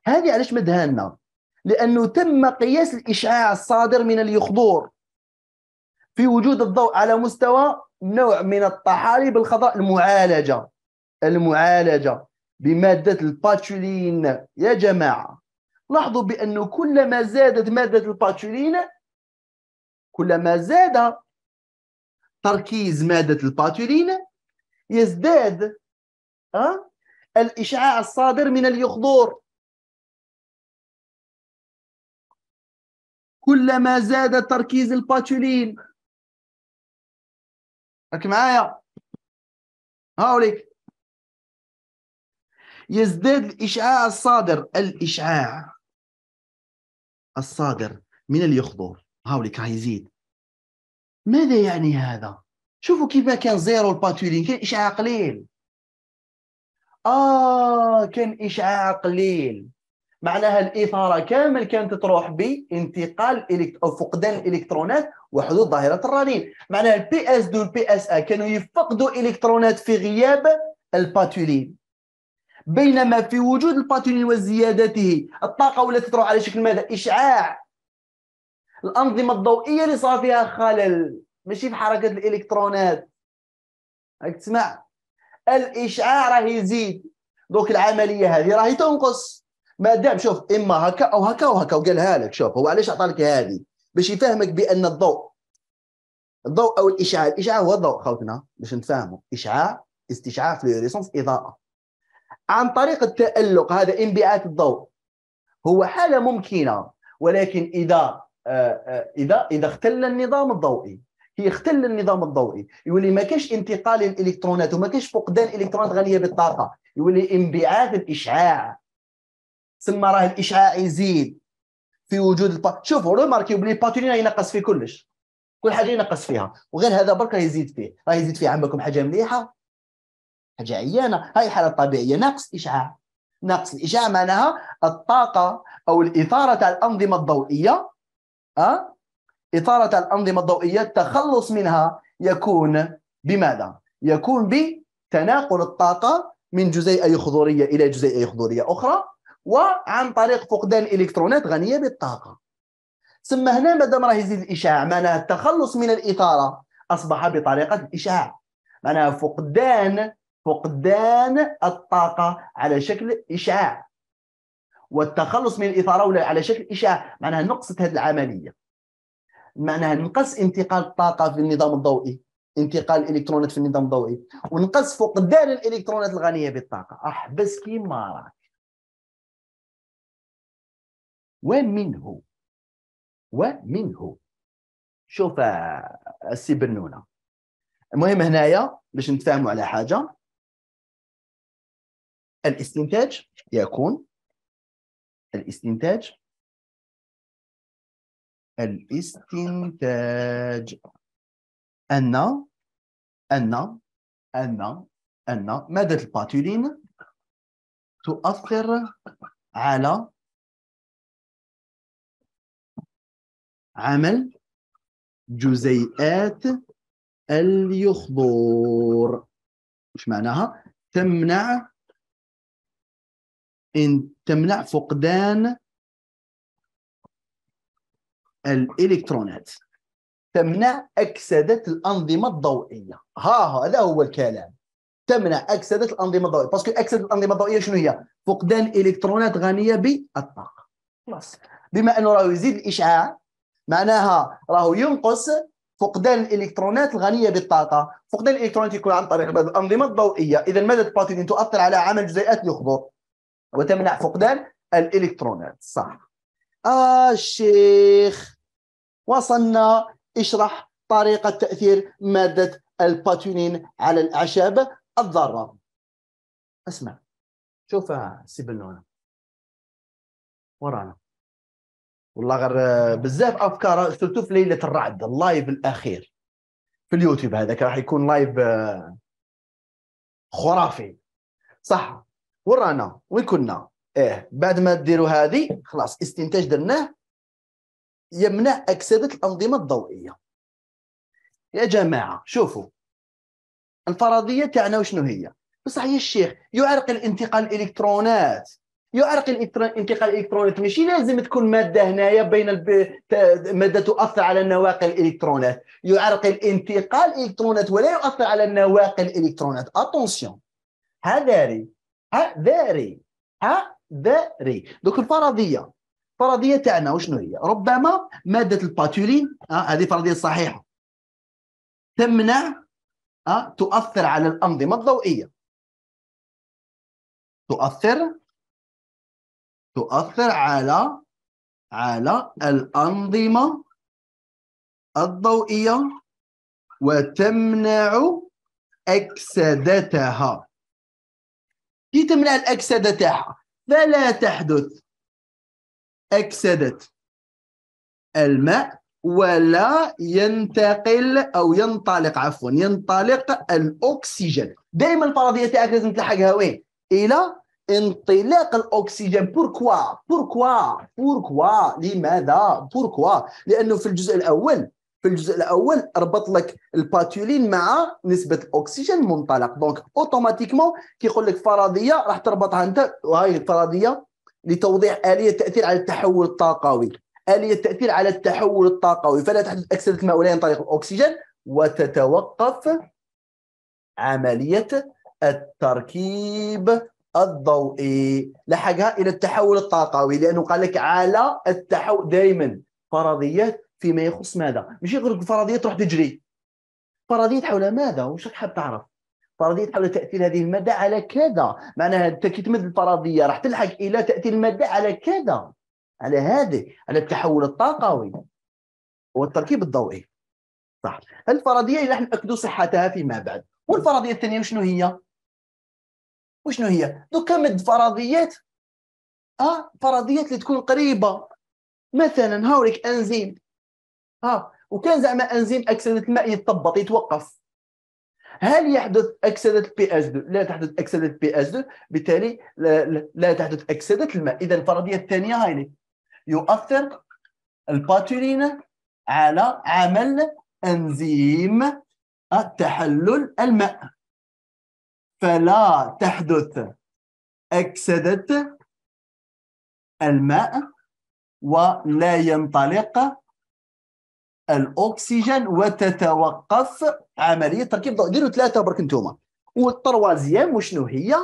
هذه علاش مدها لنا لانه تم قياس الاشعاع الصادر من اليخضور في وجود الضوء على مستوى نوع من الطحالب الخضراء المعالجه المعالجه بماده الباتشولين يا جماعه لاحظوا بانه كلما زادت ماده الباتشولين كلما زاد تركيز مادة الباتولين يزداد أه؟ الإشعاع الصادر من اليخضور كلما زاد تركيز الباتولين راك معايا هاوليك يزداد الإشعاع الصادر الإشعاع الصادر من اليخضور هاوليك راه يزيد ماذا يعني هذا شوفوا كيف كان زيرو الباتولين كان اشعاع قليل اه كان اشعاع قليل معناها الاثاره كامل كانت تروح بانتقال او فقدان الالكترونات وحدود ظاهره الرنين معناها البي اس دو البي اس ا كانوا يفقدوا الكترونات في غياب الباتولين بينما في وجود الباتولين وزيادته الطاقه ولا تروح على شكل ماذا اشعاع الانظمه الضوئيه اللي صار فيها خلل ماشي في حركه الالكترونات هاك تسمع الاشعاع راه يزيد دونك العمليه هذه راهي تنقص ما دام شوف اما هكا او هكا وهكا وقالها لك شوف هو علاش عطالك هذه باش يفهمك بان الضوء الضوء او الاشعاع الاشعاع هو الضوء خوتنا باش نتفاهموا اشعاع استشعاع فلوريسونس اضاءه عن طريق التالق هذا انبعاث الضوء هو حاله ممكنه ولكن اذا آه، آه، اذا اذا اختل النظام الضوئي هي اختل النظام الضوئي يولي ما كاش انتقال الالكترونات وما كاش فقدان الالكترونات غاليه بالطاقه يولي انبعاث الاشعاع تسمى راه الاشعاع يزيد في وجود الب... شوفوا ريماركيو بلي باتولينا ينقص في كلش كل حاجه ينقص فيها وغير هذا برك يزيد فيه راه يزيد فيه عندكم حاجه مليحه حاجه عيانه هاي حاله طبيعيه ناقص اشعاع ناقص الاشعاع معناها الطاقه او الاثاره تاع الانظمه الضوئيه أه؟ إطارة الأنظمة الضوئية التخلص منها يكون بماذا؟ يكون بتناقل الطاقة من جزيئة خضورية إلى جزيئة خضورية أخرى وعن طريق فقدان إلكترونات غنية بالطاقة ثم هنا مادام راه يزيد الإشعاع معناها التخلص من الإثارة أصبح بطريقة الإشعاع معناها فقدان فقدان الطاقة على شكل إشعاع والتخلص من الاثاره ولا على شكل اشعه معناها نقصت هذه العمليه معناها نقص انتقال الطاقه في النظام الضوئي انتقال الالكترونات في النظام الضوئي ونقص فقدان الالكترونات الغنيه بالطاقه احبس كيما راك ومنه ومنه شوف آه، السي بنونه المهم هنايا باش نتفاهموا على حاجه الاستنتاج يكون الاستنتاج الاستنتاج أن أن أن أن مادة الباتولين تؤثر على عمل جزيئات اليخضور، مش معناها تمنع تمنع فقدان الالكترونات تمنع اكسده الانظمه الضوئيه ها هذا هو الكلام تمنع اكسده الانظمه الضوئيه باسكو اكسده الانظمه الضوئيه شنو هي فقدان الكترونات غنيه بالطاقه خلاص بما انه راهو يزيد الاشعاع معناها راهو ينقص فقدان الالكترونات الغنيه بالطاقه فقدان الالكترونات يكون عن طريق الانظمه الضوئيه اذا ماذا تؤثر على عمل جزيئات الخضر وتمنع فقدان الإلكترونات صح آه الشيخ وصلنا اشرح طريقة تأثير مادة الباتونين على الأعشاب الضارة اسمع شوف سيب بنونة ورانا والله غير آه، بزاف افكار سرتو في ليله الرعد اللايف الاخير في اليوتيوب هذاك راح يكون لايف آه، خرافي صح ورانا وين كنا ايه بعد ما ديروا هذه خلاص استنتاج درناه يمنع اكسده الانظمه الضوئيه يا جماعه شوفوا الفرضيه تاعنا وشنو هي بصح يا الشيخ يعرقل الانتقال الالكترونات يعرقل الانتقال الالكترونات ماشي لازم تكون ماده هنايا بين الب... ماده تؤثر على نواقل الالكترونات يعرقل انتقال الالكترونات ولا يؤثر على نواقل الالكترونات اتونسيون هذا حذري ذري دوك الفرضيه الفرضيه تاعنا وشنو هي ربما ماده الباتولين آه، هذه فرضيه صحيحه تمنع آه، تؤثر على الانظمه الضوئيه تؤثر تؤثر على على الأنظمة الضوئية وتمنع أكسدتها هي تمنع الاكسده تاعها فلا تحدث اكسده الماء ولا ينتقل او ينطلق عفوا ينطلق الاكسجين دائما الفرضيه تاعك لازم تلحقها وين الى انطلاق الاكسجين بوركوا بوركوا بوركوا لماذا بوركوا لانه في الجزء الاول في الجزء الاول ربط لك الباتولين مع نسبه الاكسجين منطلق دونك اوتوماتيكمون كيقول لك فرضيه راح تربطها انت وهي الفرضيه لتوضيح اليه التاثير على التحول الطاقوي اليه التاثير على التحول الطاقوي فلا تحدث اكسده الماء عن طريق الاكسجين وتتوقف عمليه التركيب الضوئي لحقها الى التحول الطاقوي لانه قال لك على التحول دائما فرضيات فيما يخص ماذا ماشي غير الفرضيه تروح تجري فرضيه حول ماذا واش راك حاب تعرف فرضيه حول تاثير هذه الماده على كذا معناها انت كي تمد الفرضيه راح تلحق الى تاثير الماده على كذا على هذه على التحول الطاقوي والتركيب الضوئي صح الفرضيه اللي راح ناكدوا صحتها فيما بعد والفرضيه الثانيه وشنو هي وشنو هي دوكا مد فرضيات اه فرضيات اللي تكون قريبه مثلا هاوليك انزيم ها وكان زعما انزيم اكسده الماء يتطبط يتوقف هل يحدث أكسدة بي اس 2 لا تحدث أكسدة بي اس 2 بالتالي لا, لا تحدث أكسدة الماء إذا الفرضية الثانية هذه يؤثر الباتولين على عمل أنزيم تحلل الماء فلا تحدث أكسدة الماء ولا ينطلق الاكسجين وتتوقف عمليه تركيب ضوء ديروا ثلاثه برك نتوما والطروازيام وشنو هي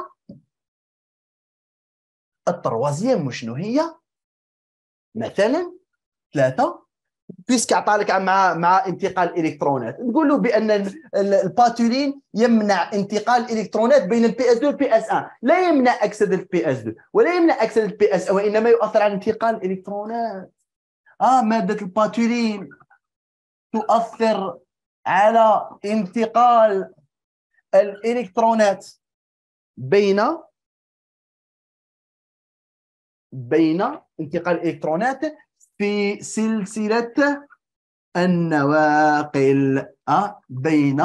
الطروازيام وشنو هي مثلا ثلاثه بيسك عطالك مع مع انتقال الالكترونات له بان الباتولين يمنع انتقال الالكترونات بين البي اس 2 والبي اس 1 لا يمنع اكسده البي اس 2 ولا يمنع اكسده البي اس 1 وانما يؤثر على انتقال الالكترونات اه ماده الباتولين تؤثر على انتقال الالكترونات بين بين انتقال الالكترونات في سلسله النواقل آه، بين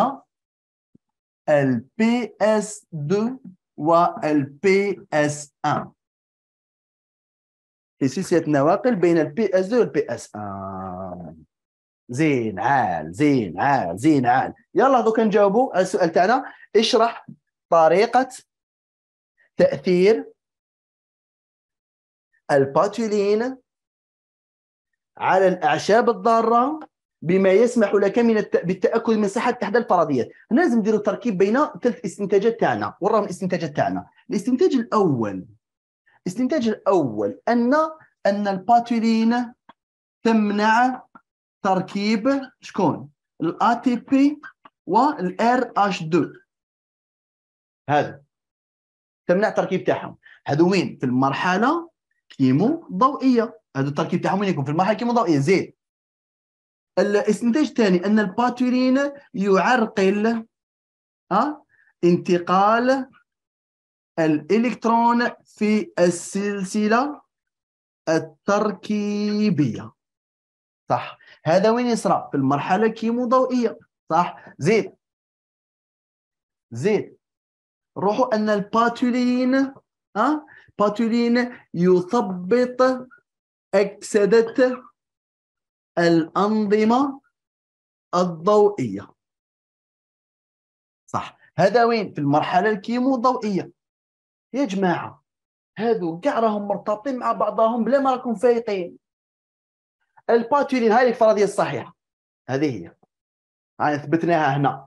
ال PS2 وال PS1 في سلسله النواقل بين ال PS2 وال PS1 زين عال زين عال زين عال يلا دوك نجاوبوا على السؤال تاعنا اشرح طريقة تأثير الباتولين على الأعشاب الضارة بما يسمح لك من الت... بالتاكد من صحه احدى الفرضيات لازم نديروا تركيب بين ثلاث استنتاجات تاعنا وراهم الاستنتاجات تاعنا الاستنتاج الاول الاستنتاج الاول ان ان الباتولين تمنع تركيبه شكون؟ الاي تي بي والار اش 2 هذا تمنع التركيب تاعهم هذو وين في المرحله كيمو ضوئيه هذو التركيب تاعهم وين يكون في المرحله كيمو ضوئيه زيد الاستنتاج الثاني ان الباتورين يعرقل أه؟ انتقال الالكترون في السلسله التركيبيه صح هذا وين يصرى في المرحله كيمو ضوئيه صح زيد زيد روحوا ان الباتولين أه؟ باتولين يثبط اكسده الانظمه الضوئيه صح هذا وين في المرحله الكيمو ضوئية يا جماعه هذو كاع راهم مرتبطين مع بعضهم بلا ما راكم فايقين الباتولين هاي الفرضيه الصحيحه هذه هي هاي ثبتناها هنا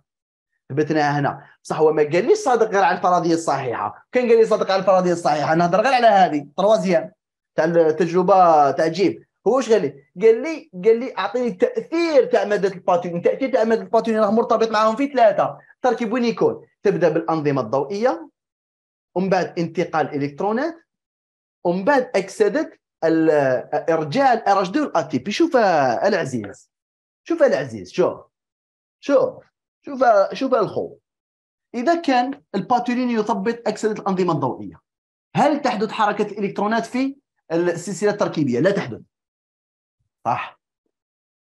ثبتناها هنا بصح هو ما قال صادق غير على الفرضيه الصحيحه كان قال لي صادق على الفرضيه الصحيحه نهضر غير على هذه تروازيام تاع التجربه تعجيب هو واش قال لي قال لي قال لي اعطيني التاثير تاع ماده الباتولين تاثير تاع ماده الباتولين راه مرتبط معاهم في ثلاثه تركيب وين يكون تبدا بالانظمه الضوئيه ومن بعد انتقال الكترونات ومن بعد اكسده الرجال رجدوا الاتي شوف آه، العزيز شوف العزيز شوف شوف شوف آه، شوف الخو اذا كان الباتولين يثبط اكسده الانظمه الضوئيه هل تحدث حركه الالكترونات في السلسله التركيبيه لا تحدث صح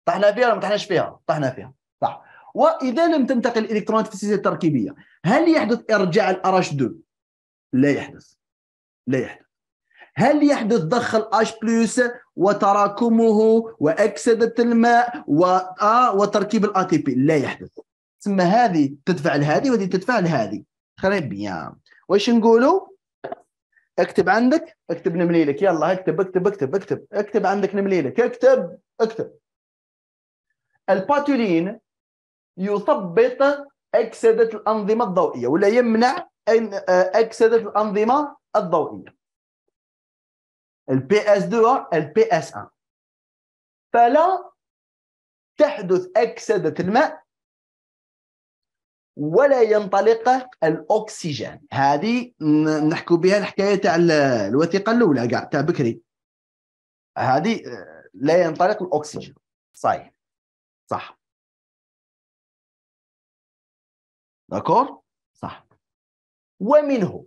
طحنا فيها ولا ما طحناش فيها طحنا فيها صح واذا لم تنتقل الالكترونات في السلسله التركيبيه هل يحدث ارجاع الار 2 لا يحدث لا يحدث هل يحدث ضخ الأش بلس وتراكمه وأكسدة الماء وتركيب تي بي لا يحدث ثم هذه تدفع لهذه وهذه تدفع لهذه خري بيان واش نقولوا اكتب عندك اكتب نمليلك يلا اكتب اكتب اكتب اكتب اكتب عندك نمليلك اكتب اكتب الباتولين يثبط أكسدة الأنظمة الضوئية ولا يمنع أكسدة الأنظمة الضوئية البي 2 البي ps 1 فلا تحدث أكسدة الماء ولا ينطلق الأكسجين هذه نحكو بها الحكاية تاع الوثيقة الأولى كاع تاع بكري هذه آه، لا ينطلق الأكسجين صحيح صح داكور صح ومنه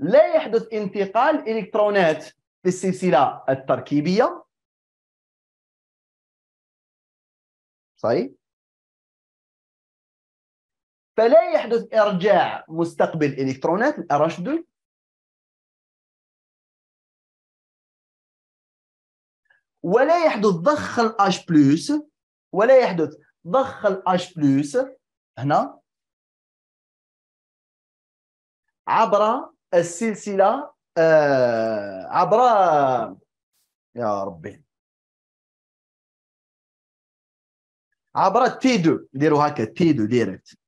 لا يحدث انتقال الكترونات في السلسله التركيبيه صحيح فلا يحدث ارجاع مستقبل الكترونات الارشد ولا يحدث ضخ الاش بلس ولا يحدث ضخ الاش بلس هنا عبر السلسله آه، عبر يا ربي عبر تي 2 ديروا هكا تي ديريكت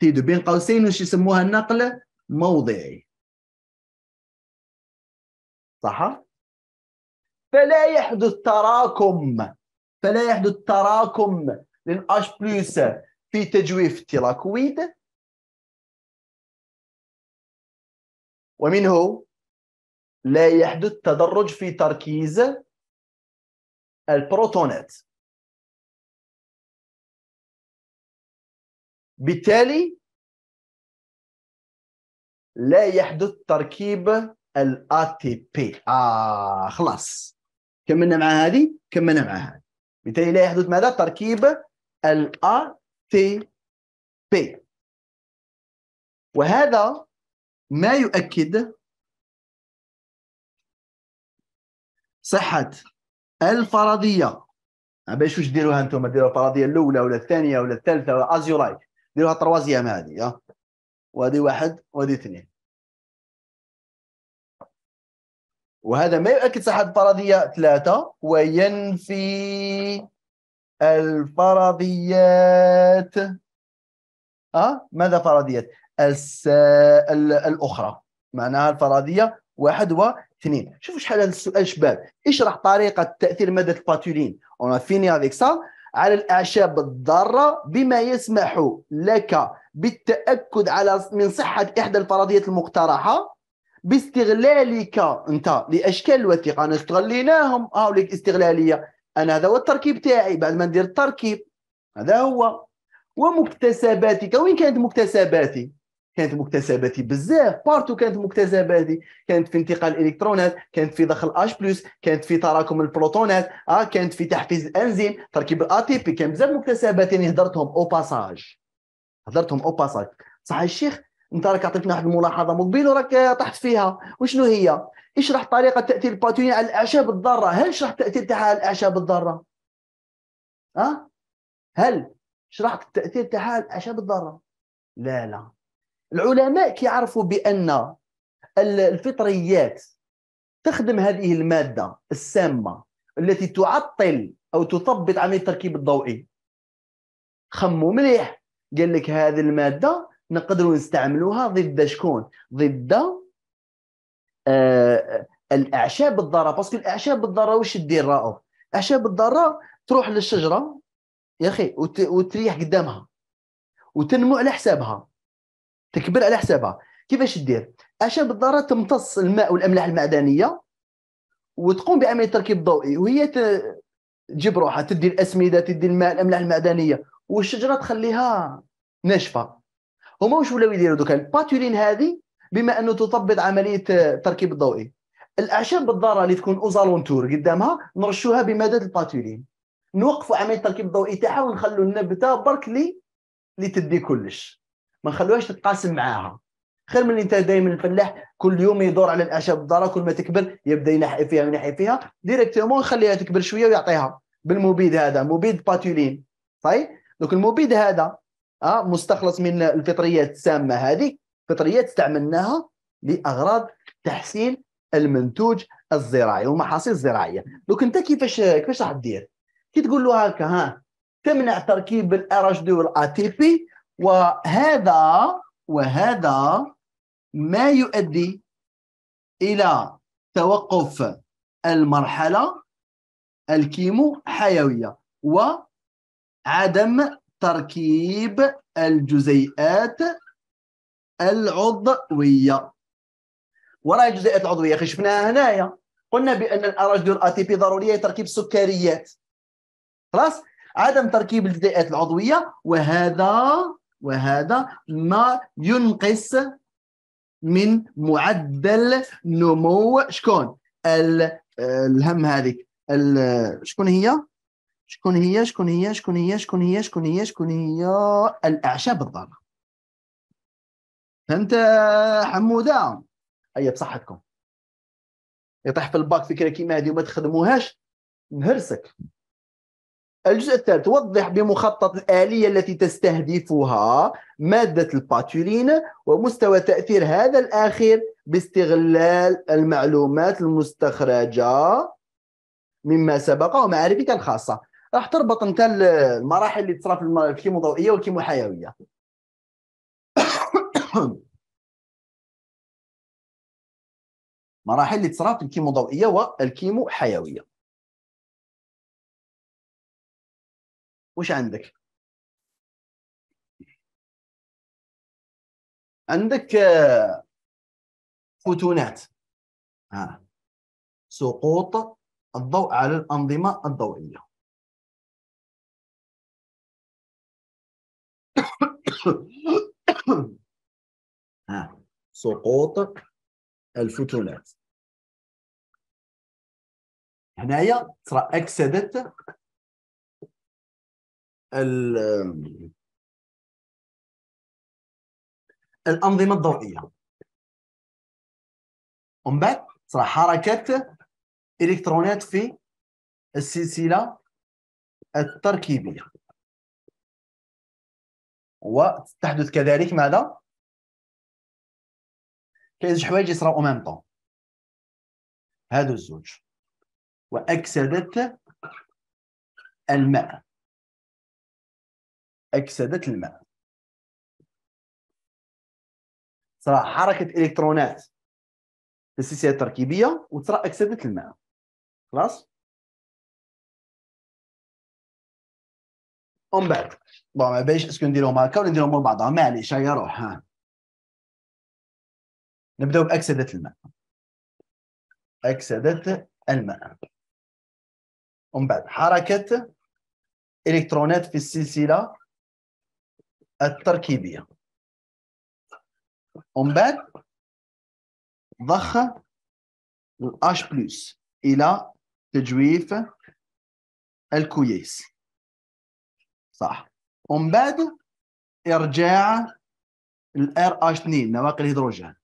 تي بين قوسين وش يسموها النقل موضعي صح فلا يحدث تراكم فلا يحدث تراكم للأش بلس في تجويف التراكويد ومنه لا يحدث تدرج في تركيز البروتونات بالتالي لا يحدث تركيب ال ATP آه خلاص كملنا مع هذه كملنا مع هذه بالتالي لا يحدث ماذا تركيب ال ATP وهذا ما يؤكد صحة الفرضية باش واش ديروها انتم ديروها الفرضية الأولى ولا الثانية ولا الثالثة ولا أز لايك ديروها تروازيام هذه وهذه واحد وهذه اثنين وهذا ما يؤكد صحة الفرضية ثلاثة وينفي الفرضيات أه؟ ماذا فرضيات؟ الاخرى معناها الفرضيه واحد واثنين شوفوا شحال هذا السؤال شباب اشرح طريقه تاثير ماده الباتولين اون فيني افيك سا على الاعشاب الضاره بما يسمح لك بالتاكد على من صحه احدى الفرضيات المقترحه باستغلالك انت لاشكال الوثيقه انا استغليناهم هاوليك الاستغلاليه انا هذا هو التركيب تاعي بعد ما ندير التركيب هذا هو ومكتسباتك وين كانت مكتسباتي كانت مكتسباتي بزاف بارتو كانت مكتسباتي كانت في انتقال الالكترونات كانت في دخل اش بلس كانت في تراكم البروتونات آه كانت في تحفيز الانزيم تركيب الاي تي بي كان بزاف مكتسبات يعني هضرتهم او باساج هضرتهم او باساج صح الشيخ انت راك عطيتنا واحد الملاحظه من وراك طحت فيها وشنو هي اشرح طريقه تاثير الباتوني على الاعشاب الضاره هل شرحت التاثير تاعها على الاعشاب الضاره ها أه؟ هل شرحت التاثير تاعها على الاعشاب الضاره لا لا العلماء كيعرفوا بان الفطريات تخدم هذه الماده السامه التي تعطل او تثبط عمليه التركيب الضوئي خموا مليح قال لك هذه الماده نقدروا نستعملوها ضد شكون ضد آه الاعشاب الضاره باسكو الاعشاب الضاره واش دير راهو اعشاب الضاره تروح للشجره يا اخي وتريح قدامها وتنمو على حسابها تكبر على حسابها كيفاش دير عشان بالضرورة تمتص الماء والاملاح المعدنيه وتقوم بعمليه تركيب ضوئي وهي تجيب روحها تدي الاسمده تدي الماء الاملاح المعدنيه والشجره تخليها ناشفه هما واش ولاو يديروا دوك الباتولين هذه بما انه تطبط عمليه التركيب الضوئي الاعشاب بالضاره اللي تكون اوزالونتور قدامها نرشوها بماده الباتولين نوقفوا عمليه التركيب الضوئي تاعها ونخلوا النبته برك لي اللي تدي كلش ما نخلوهاش تتقاسم معاها خير من انت دائما الفلاح كل يوم يدور على الاعشاب الضاره كل ما تكبر يبدا ينحي فيها وينحي فيها ديريكتومون يخليها تكبر شويه ويعطيها بالمبيد هذا مبيد باتولين صحيح طيب؟ دوك المبيد هذا اه مستخلص من الفطريات السامه هذه فطريات استعملناها لاغراض تحسين المنتوج الزراعي والمحاصيل الزراعيه دوك انت كيفاش كيفاش راح دير كي تقول له هكا ها تمنع تركيب الار اتش دي والاتي بي وهذا وهذا ما يؤدي الى توقف المرحله الكيمو حيويه وعدم تركيب الجزيئات العضويه وراء الجزيئات العضويه اخي شفناها هنايا قلنا بان الاراج ديال بي ضروريه لتركيب السكريات خلاص عدم تركيب الجزيئات العضويه وهذا وهذا ما ينقص من معدل نمو شكون الهم هذه شكون هي شكون هي شكون هي شكون هي شكون هي شكون هي شكون هي الاعشاب الضاره فهمت حموده اي أيوة، بصحتكم يطيح في الباك فكره كيما هذه وما تخدموهاش نهرسك الجزء الثالث وضح بمخطط الآلية التي تستهدفها مادة الباتولين ومستوى تأثير هذا الآخر باستغلال المعلومات المستخرجة مما سبق ومعارفك الخاصة راح تربط انت المراحل اللي تصرف في الكيمو ضوئية والكيمو حيوية مراحل اللي تصرف في الكيمو ضوئية والكيمو حيوية وش عندك؟ عندك آه، ها آه. سقوط الضوء على الأنظمة الضوئية آه. سقوط الفوتونات هنايا ترى أكسدت الانظمه الضوئيه ومن بعد صرا حركه الكترونات في السلسله التركيبيه وتحدث كذلك ماذا كاين زوج حوايج يصراو او ميم طون هادو الزوج واكسدت الماء أكسدت الماء صرا حركة إلكترونات في السلسلة التركيبية وترى أكسدت الماء خلاص ومن بعد بون ما بيش اسكو نديرهم هكا ولا نديرهم مع بعضهم معليش هيا روح ها نبداو باكسده الماء اكسده الماء ومن بعد حركه الكترونات في السلسله التركيبية ومن بعد ضخ الاش بلس إلى تجويف الكويس صح ومن بعد إرجاع الار اش 2 نواقل الهيدروجين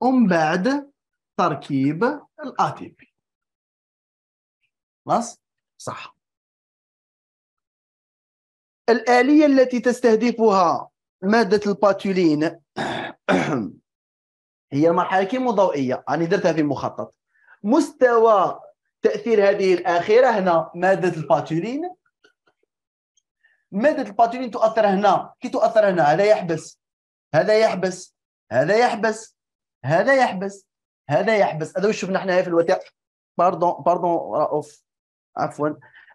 ومن بعد تركيب الاتي بي خلاص صح الآلية التي تستهدفها مادة الباتولين هي المرحلة الضوئية أنا درتها في مخطط مستوى تأثير هذه الأخيرة هنا مادة الباتولين مادة الباتولين تؤثر هنا كي تؤثر هنا هذا يحبس هذا يحبس هذا يحبس هذا يحبس هذا يحبس هذا وش شفنا حنايا في الوثائق باردون باردون رؤوف عفوا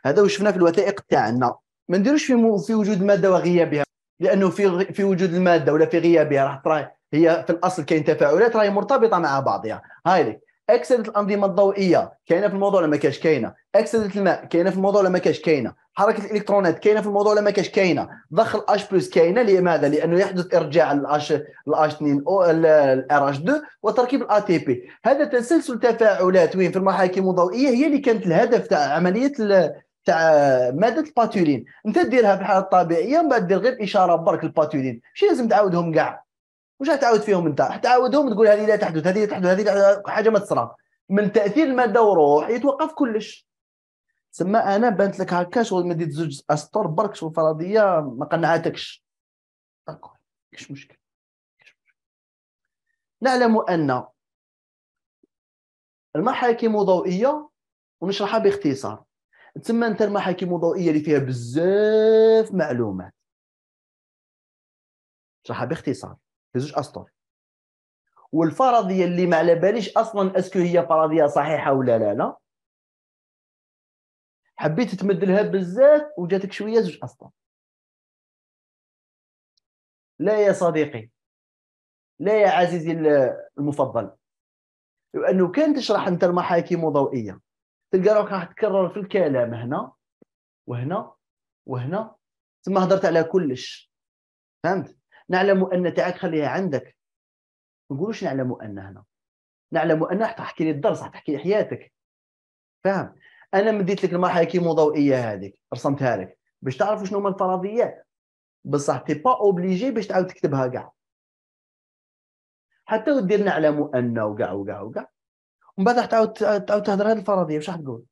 هذا وش شفنا في الوثائق تاعنا ما نديروش في, مو... في وجود ماده وغيابها لانه في في وجود الماده ولا في غيابها راح ترى هي في الاصل كاين تفاعلات راهي مرتبطه مع بعضها يعني. هاي لك اكسده الانظمه الضوئيه كاينه في الموضوع ولا ما كاش كاينه اكسده الماء كاينه في الموضوع ولا ما كاش كاينه حركه الالكترونات كاينه في الموضوع ولا ما كاش كاينه ضخ الاش بلس كاينه لماذا لانه يحدث ارجاع الاش الاش 2 او الار اش 2 وتركيب الاي تي بي هذا تسلسل تفاعلات وين في المحاكم الضوئيه هي اللي كانت الهدف تاع عمليه تاع ماده الباتولين انت ديرها الحاله الطبيعيه من بعد دير غير اشاره برك الباتولين ماشي لازم تعاودهم كاع واش تعاود فيهم انت تعاودهم تقول هذه لا تحدث هذه لا تحدث هذه حاجه ما تصرا من تاثير الماده وروح يتوقف كلش تسمى انا بانت لك هكا شغل مديت زوج اسطر برك شغل فرضيه ما قنعتكش داكور كاش مشكل نعلم ان المحاكم ضوئيه ونشرحها باختصار تسمى انت المحاكم الضوئيه اللي فيها بزاف معلومات شرحها باختصار في زوج اسطر والفرضيه اللي ما على باليش اصلا اسكو هي فرضيه صحيحه ولا لا لا حبيت تمدلها بزاف وجاتك شويه زوج اسطر لا يا صديقي لا يا عزيزي المفضل لو انه كان تشرح انت المحاكم الضوئيه تلقى روحك راح تكرر في الكلام هنا وهنا وهنا ثم هضرت على كلش فهمت نعلم ان تاعك خليها عندك ما نقولوش نعلم ان هنا نعلم ان راح تحكي لي الدرس راح تحكي لي حياتك فاهم انا مديت لك المرحله كيمو ضوئيه هذيك رسمتها لك باش تعرف شنو هما الفرضيات بصح تي با اوبليجي باش تعاود تكتبها كاع حتى ودير نعلم ان وكاع وكاع وكاع ومن بعد راح تعاود تعاود تهدر هذه الفرضيه واش راح تقول؟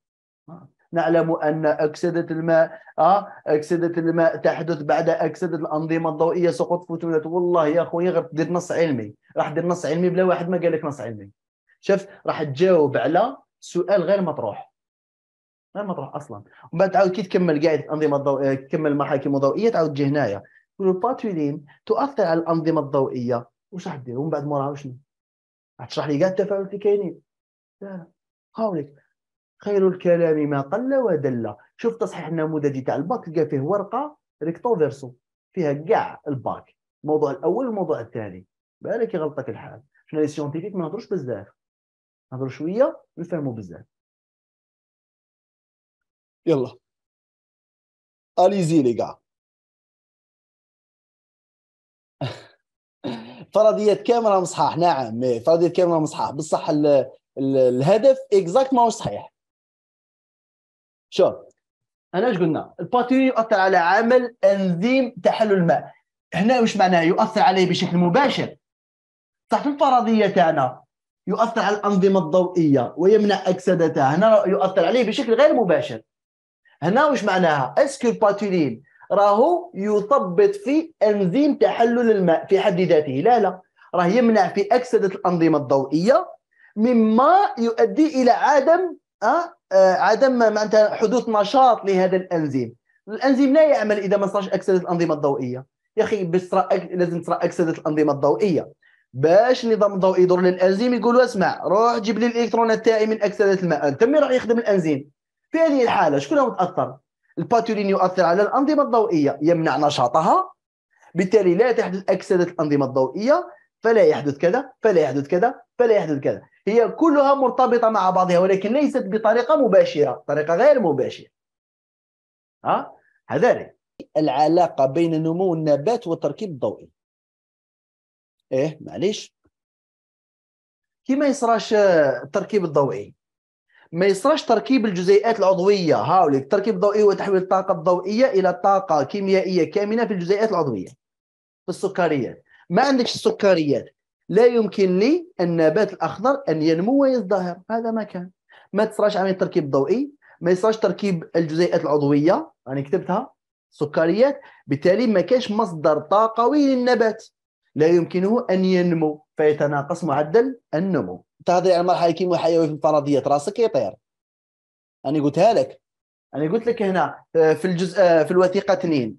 آه. نعلم ان اكسده الماء اه اكسده الماء تحدث بعد اكسده الانظمه الضوئيه سقوط فوتونات والله يا خويا غير تدير نص علمي راح دير نص علمي بلا واحد ما قال لك نص علمي شفت راح تجاوب على سؤال غير مطروح غير مطروح اصلا ومن بعد تعاود كي تكمل قاعد الانظمه الضوئيه تكمل المحاكم الضوئيه تعاود تجي هنايا الباتولين تؤثر على الانظمه الضوئيه واش راح دير ومن بعد موراها واش راح تشرح لي كاع التفاعلات اللي كاينين لا خير الكلام ما قل ودل شوف تصحيح النموذجي تاع الباك تلقى فيه ورقه ريكتو فيرسو فيها كاع الباك الموضوع الاول والموضوع الثاني بالك يغلطك الحال حنا لي سيونتيفيك ما نهضروش بزاف نهضروا شويه نفهموا بزاف يلا اليزي لي كاع فرضيات كامله مصحاح نعم إيه، فرضيات كامله مصحاح بصح ال الهدف اكزاكت ماهوش صحيح شوف انا اش قلنا الباتيري يؤثر على عمل انزيم تحلل الماء هنا واش معناه يؤثر عليه بشكل مباشر صح في الفرضيه تاعنا يؤثر على الانظمه الضوئيه ويمنع اكسدتها هنا يؤثر عليه بشكل غير مباشر هنا واش معناها اسكو الباتيرين راهو يثبط في انزيم تحلل الماء في حد ذاته لا لا راه يمنع في اكسده الانظمه الضوئيه مما يؤدي الى عدم آه، آه، عدم معناتها حدوث نشاط لهذا الانزيم الانزيم لا يعمل اذا ما صارش اكسده الانظمه الضوئيه يا اخي باش لازم تصرا اكسده الانظمه الضوئيه باش النظام الضوئي يدور للانزيم يقول له اسمع روح جيب لي الالكترون تاعي من اكسده الماء مين راح يخدم الانزيم في هذه الحاله شكون متاثر الباتولين يؤثر على الانظمه الضوئيه يمنع نشاطها بالتالي لا تحدث اكسده الانظمه الضوئيه فلا يحدث كذا فلا يحدث كذا فلا يحدث كذا هي كلها مرتبطة مع بعضها ولكن ليست بطريقة مباشرة طريقة غير مباشرة ها هذا العلاقة بين نمو النبات والتركيب الضوئي ايه معليش كي ما يصراش التركيب الضوئي ما يصراش تركيب الجزيئات العضويه هاوليك التركيب الضوئي هو تحويل الطاقه الضوئيه الى طاقه كيميائيه كامنه في الجزيئات العضويه في السكريات ما عندكش السكريات لا يمكن لي النبات الاخضر ان ينمو ويزدهر هذا ما كان ما تصراش عمليه التركيب الضوئي ما يصراش تركيب الجزيئات العضويه انا يعني كتبتها سكريات بالتالي ما كانش مصدر طاقوي للنبات لا يمكنه ان ينمو فيتناقص معدل النمو تهضري على المرحله الكيمو حيوي في الفرضيات راسك يطير انا قلتها لك انا قلت لك هنا آه، في الجزء آه، في الوثيقه 2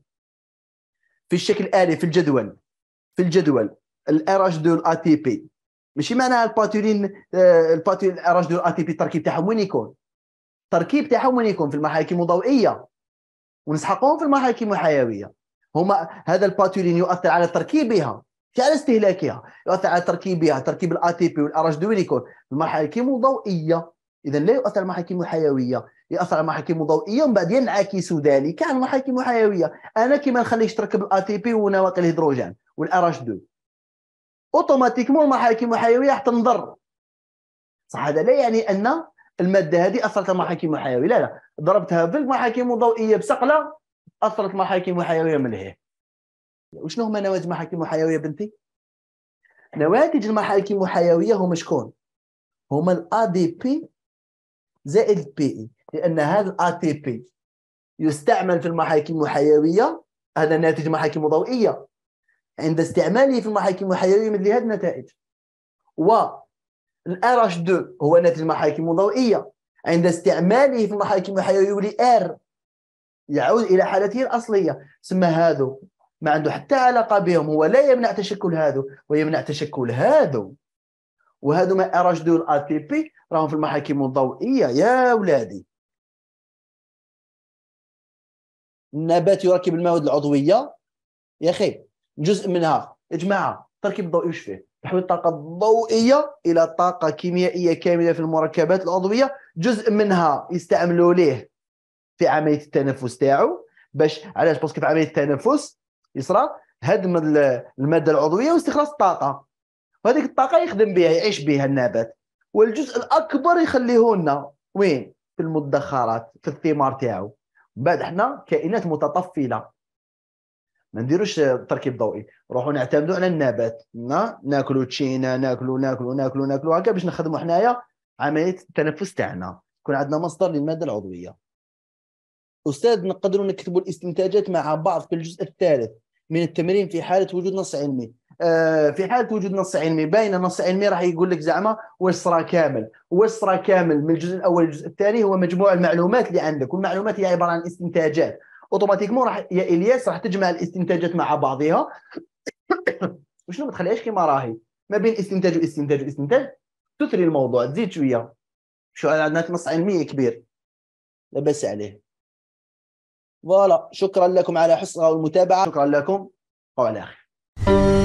في الشكل الالي في الجدول في الجدول الار اتش 2 الاي بي بي ماشي معناها الباتولين آه، الباتولين الار اتش دو الاي بي بي التركيب تاعهم وين يكون التركيب تاعهم وين يكون في المحاكم الضوئيه ونسحقهم في المحاكم الحيويه هما هذا الباتولين يؤثر على تركيبها مش على استهلاكها يؤثر على تركيبها تركيب الاي تي بي والار اتش دو وين يكون في المحاكم الضوئيه اذا لا يؤثر على المحاكم الحيويه ياثر على المحاكم الضوئيه ومن بعد ينعكس ذلك على المحاكم الحيويه انا كيما نخليش تركب الاي تي بي ونواقي الهيدروجين والار اتش دو، اوتوماتيكمون المحاكم الحيويه تنضر صح هذا لا يعني ان الماده هذه اثرت المحاكم الحيويه لا لا ضربتها في المحاكم الضوئيه بصقله اثرت محاكم حيويه هي وشنو هما نواتج المحاكم الحيويه بنتي نواتج المحاكم الحيويه هما شكون هما الاي دي بي زائد البي اي لان هذا الاي تي بي يستعمل في المحاكم الحيويه هذا ناتج محاكم ضوئيه عند استعماله في المحاكم الحيوية مثل هذه النتائج و والار اش 2 هو ناتج المحاكم الضوئية عند استعماله في المحاكم الحيوية يولي ار يعود إلى حالته الأصلية ثم هذا ما عنده حتى علاقة بهم هو لا يمنع تشكل هذا ويمنع تشكل هذا وهذا ما ار اش 2 الاي تي بي راهم في المحاكم الضوئية يا ولادي النبات يركب المواد العضوية يا أخي جزء منها يا جماعه التركيب الضوئي فيه تحويل الطاقه الضوئيه الى طاقه كيميائيه كامله في المركبات العضويه جزء منها يستعملوا ليه في عمليه التنفس تاعو باش علاش باسكو في عمليه التنفس يصرى هدم الماده العضويه واستخلاص الطاقه وهذيك الطاقه يخدم بها يعيش بها النبات والجزء الاكبر يخليه لنا وين في المدخرات في الثمار تاعو بعد احنا كائنات متطفله ما نديروش تركيب ضوئي نروحوا نعتمدوا على النبات ناكلوا تشينا ناكلوا ناكلوا ناكلوا ناكلوا هكا باش نخدموا حنايا عمليه التنفس تاعنا يكون عندنا مصدر للماده العضويه استاذ نقدروا نكتبوا الاستنتاجات مع بعض في الجزء الثالث من التمرين في حاله وجود نص علمي آه، في حاله وجود نص علمي باين نص علمي راح يقول لك زعما واش صرا كامل واش صرا كامل من الجزء الاول للجزء الثاني هو مجموع المعلومات اللي عندك والمعلومات هي عباره عن استنتاجات اوتوماتيكمون راح يا الياس راح تجمع الاستنتاجات مع بعضها وشنو ما تخليهاش كيما راهي ما بين استنتاج واستنتاج واستنتاج تثري الموضوع تزيد شويه شو عندنا نص علميه كبير لا باس عليه فوالا شكرا لكم على حسن المتابعه شكرا لكم وعلى خير